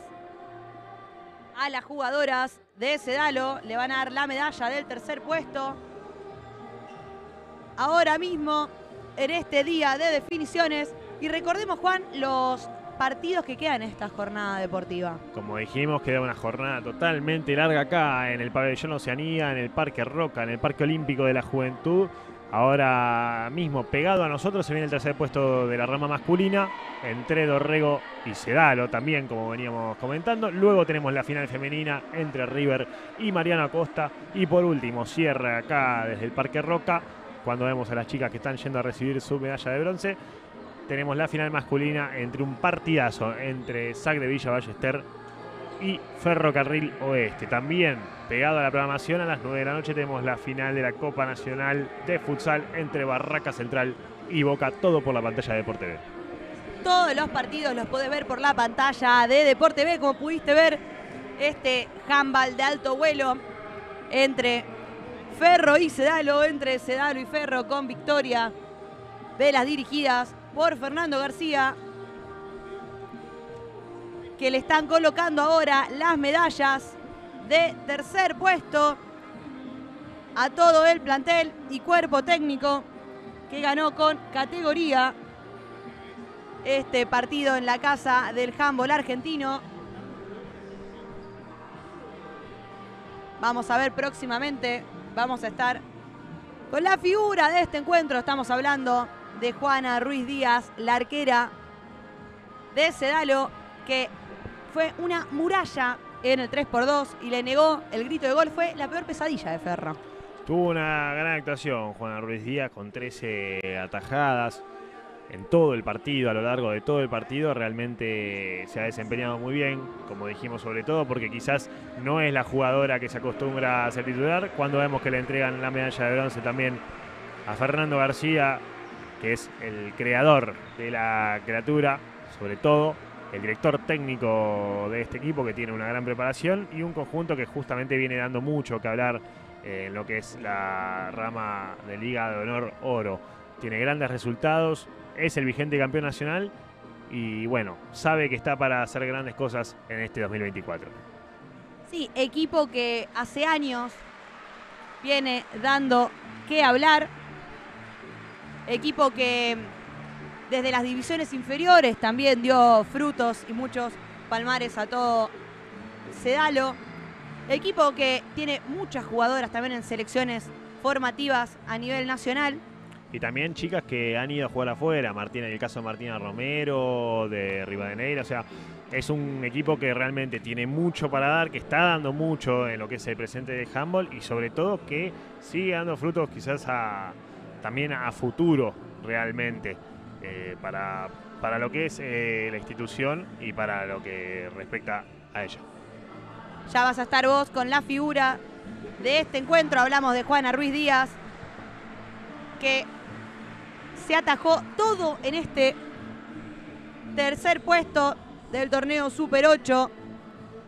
a las jugadoras de Sedalo. Le van a dar la medalla del tercer puesto. Ahora mismo, en este día de definiciones. Y recordemos, Juan, los partidos que quedan en esta jornada deportiva. Como dijimos, queda una jornada totalmente larga acá, en el pabellón Oceanía, en el Parque Roca, en el Parque Olímpico de la Juventud. Ahora mismo, pegado a nosotros, se viene el tercer puesto de la rama masculina, entre Dorrego y Sedalo también, como veníamos comentando. Luego tenemos la final femenina entre River y Mariano Acosta. Y por último, cierra acá desde el Parque Roca, cuando vemos a las chicas que están yendo a recibir su medalla de bronce, tenemos la final masculina entre un partidazo entre Sac de Villa Ballester y Ferrocarril Oeste. También pegado a la programación a las 9 de la noche tenemos la final de la Copa Nacional de Futsal entre Barraca Central y Boca, todo por la pantalla de Deporte B. Todos los partidos los podés ver por la pantalla de Deporte B, como pudiste ver este handball de alto vuelo entre Ferro y Sedalo, entre Sedalo y Ferro con victoria de las dirigidas por Fernando García, que le están colocando ahora las medallas de tercer puesto a todo el plantel y cuerpo técnico que ganó con categoría este partido en la casa del handball argentino. Vamos a ver próximamente, vamos a estar con la figura de este encuentro, estamos hablando de Juana Ruiz Díaz, la arquera de Sedalo, que fue una muralla en el 3x2 y le negó el grito de gol. Fue la peor pesadilla de Ferro. Tuvo una gran actuación Juana Ruiz Díaz con 13 atajadas en todo el partido, a lo largo de todo el partido, realmente se ha desempeñado muy bien, como dijimos sobre todo, porque quizás no es la jugadora que se acostumbra a ser titular, cuando vemos que le entregan la medalla de bronce también a Fernando García, que es el creador de la criatura, sobre todo el director técnico de este equipo que tiene una gran preparación y un conjunto que justamente viene dando mucho que hablar eh, en lo que es la rama de Liga de Honor Oro. Tiene grandes resultados, es el vigente campeón nacional y bueno, sabe que está para hacer grandes cosas en este 2024. Sí, equipo que hace años viene dando que hablar, equipo que desde las divisiones inferiores también dio frutos y muchos palmares a todo Sedalo. Equipo que tiene muchas jugadoras también en selecciones formativas a nivel nacional. Y también chicas que han ido a jugar afuera, Martina, en el caso de Martina Romero, de Rivadeneira, o sea, es un equipo que realmente tiene mucho para dar, que está dando mucho en lo que es el presente de handball y sobre todo que sigue dando frutos quizás a, también a futuro realmente eh, para, lo que es eh, la institución y para lo que respecta a ella. Ya vas a estar vos con la figura de este encuentro. Hablamos de Juana Ruiz Díaz, que se atajó todo en este tercer puesto del torneo Super 8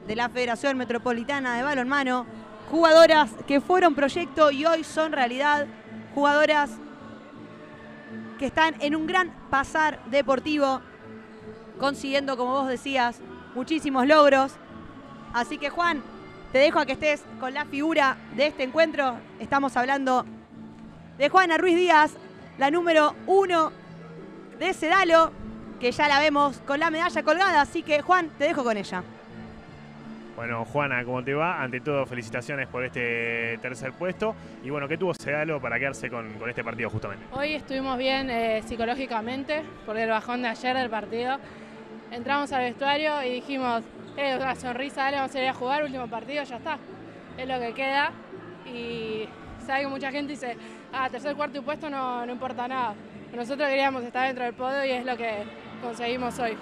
de la Federación Metropolitana de Balonmano. Jugadoras que fueron proyecto y hoy son realidad. Jugadoras que están en un gran pasar deportivo, consiguiendo, como vos decías, muchísimos logros. Así que Juan, te dejo a que estés con la figura de este encuentro. Estamos hablando de Juana Ruiz Díaz, la número uno de Sedalo, que ya la vemos con la medalla colgada. Así que Juan, te dejo con ella. Bueno, Juana, ¿cómo te va? Ante todo, felicitaciones por este tercer puesto. Y bueno, ¿qué tuvo Segalo para quedarse con, este partido justamente? Hoy estuvimos bien eh, psicológicamente por el bajón de ayer del partido. Entramos al vestuario y dijimos, eh, una sonrisa, dale, vamos a ir a jugar, último partido, ya está. Es lo que queda. Y sabe que mucha gente dice, ah, tercer, cuarto y puesto no, no importa nada. Nosotros queríamos estar dentro del podio y es lo que conseguimos hoy.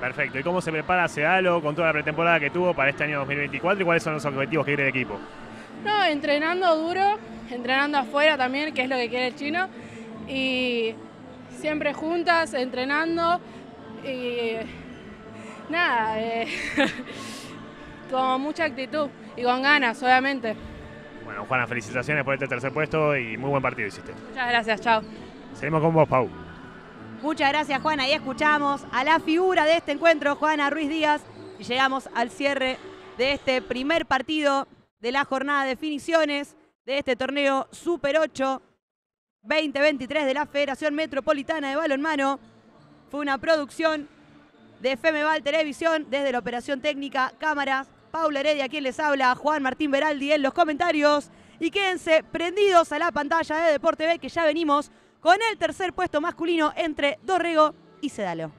Perfecto. ¿Y cómo se prepara Cedalo con toda la pretemporada que tuvo para este año 2024 y cuáles son los objetivos que tiene el equipo? No, entrenando duro, entrenando afuera también, que es lo que quiere el chino. Y siempre juntas, entrenando. Y nada, eh, [laughs] con mucha actitud y con ganas, obviamente. Bueno, Juana, felicitaciones por este tercer puesto y muy buen partido hiciste. Muchas gracias, chao. Seguimos con vos, Pau. Muchas gracias, Juana. y escuchamos a la figura de este encuentro, Juana Ruiz Díaz. Y llegamos al cierre de este primer partido de la jornada de definiciones de este torneo Super 8 2023 de la Federación Metropolitana de Balonmano. Fue una producción de Femeval Televisión desde la operación técnica, cámaras, Paula Heredia, quien les habla, Juan Martín Veraldi en los comentarios. Y quédense prendidos a la pantalla de Deporte B que ya venimos con el tercer puesto masculino entre Dorrego y Cedalo.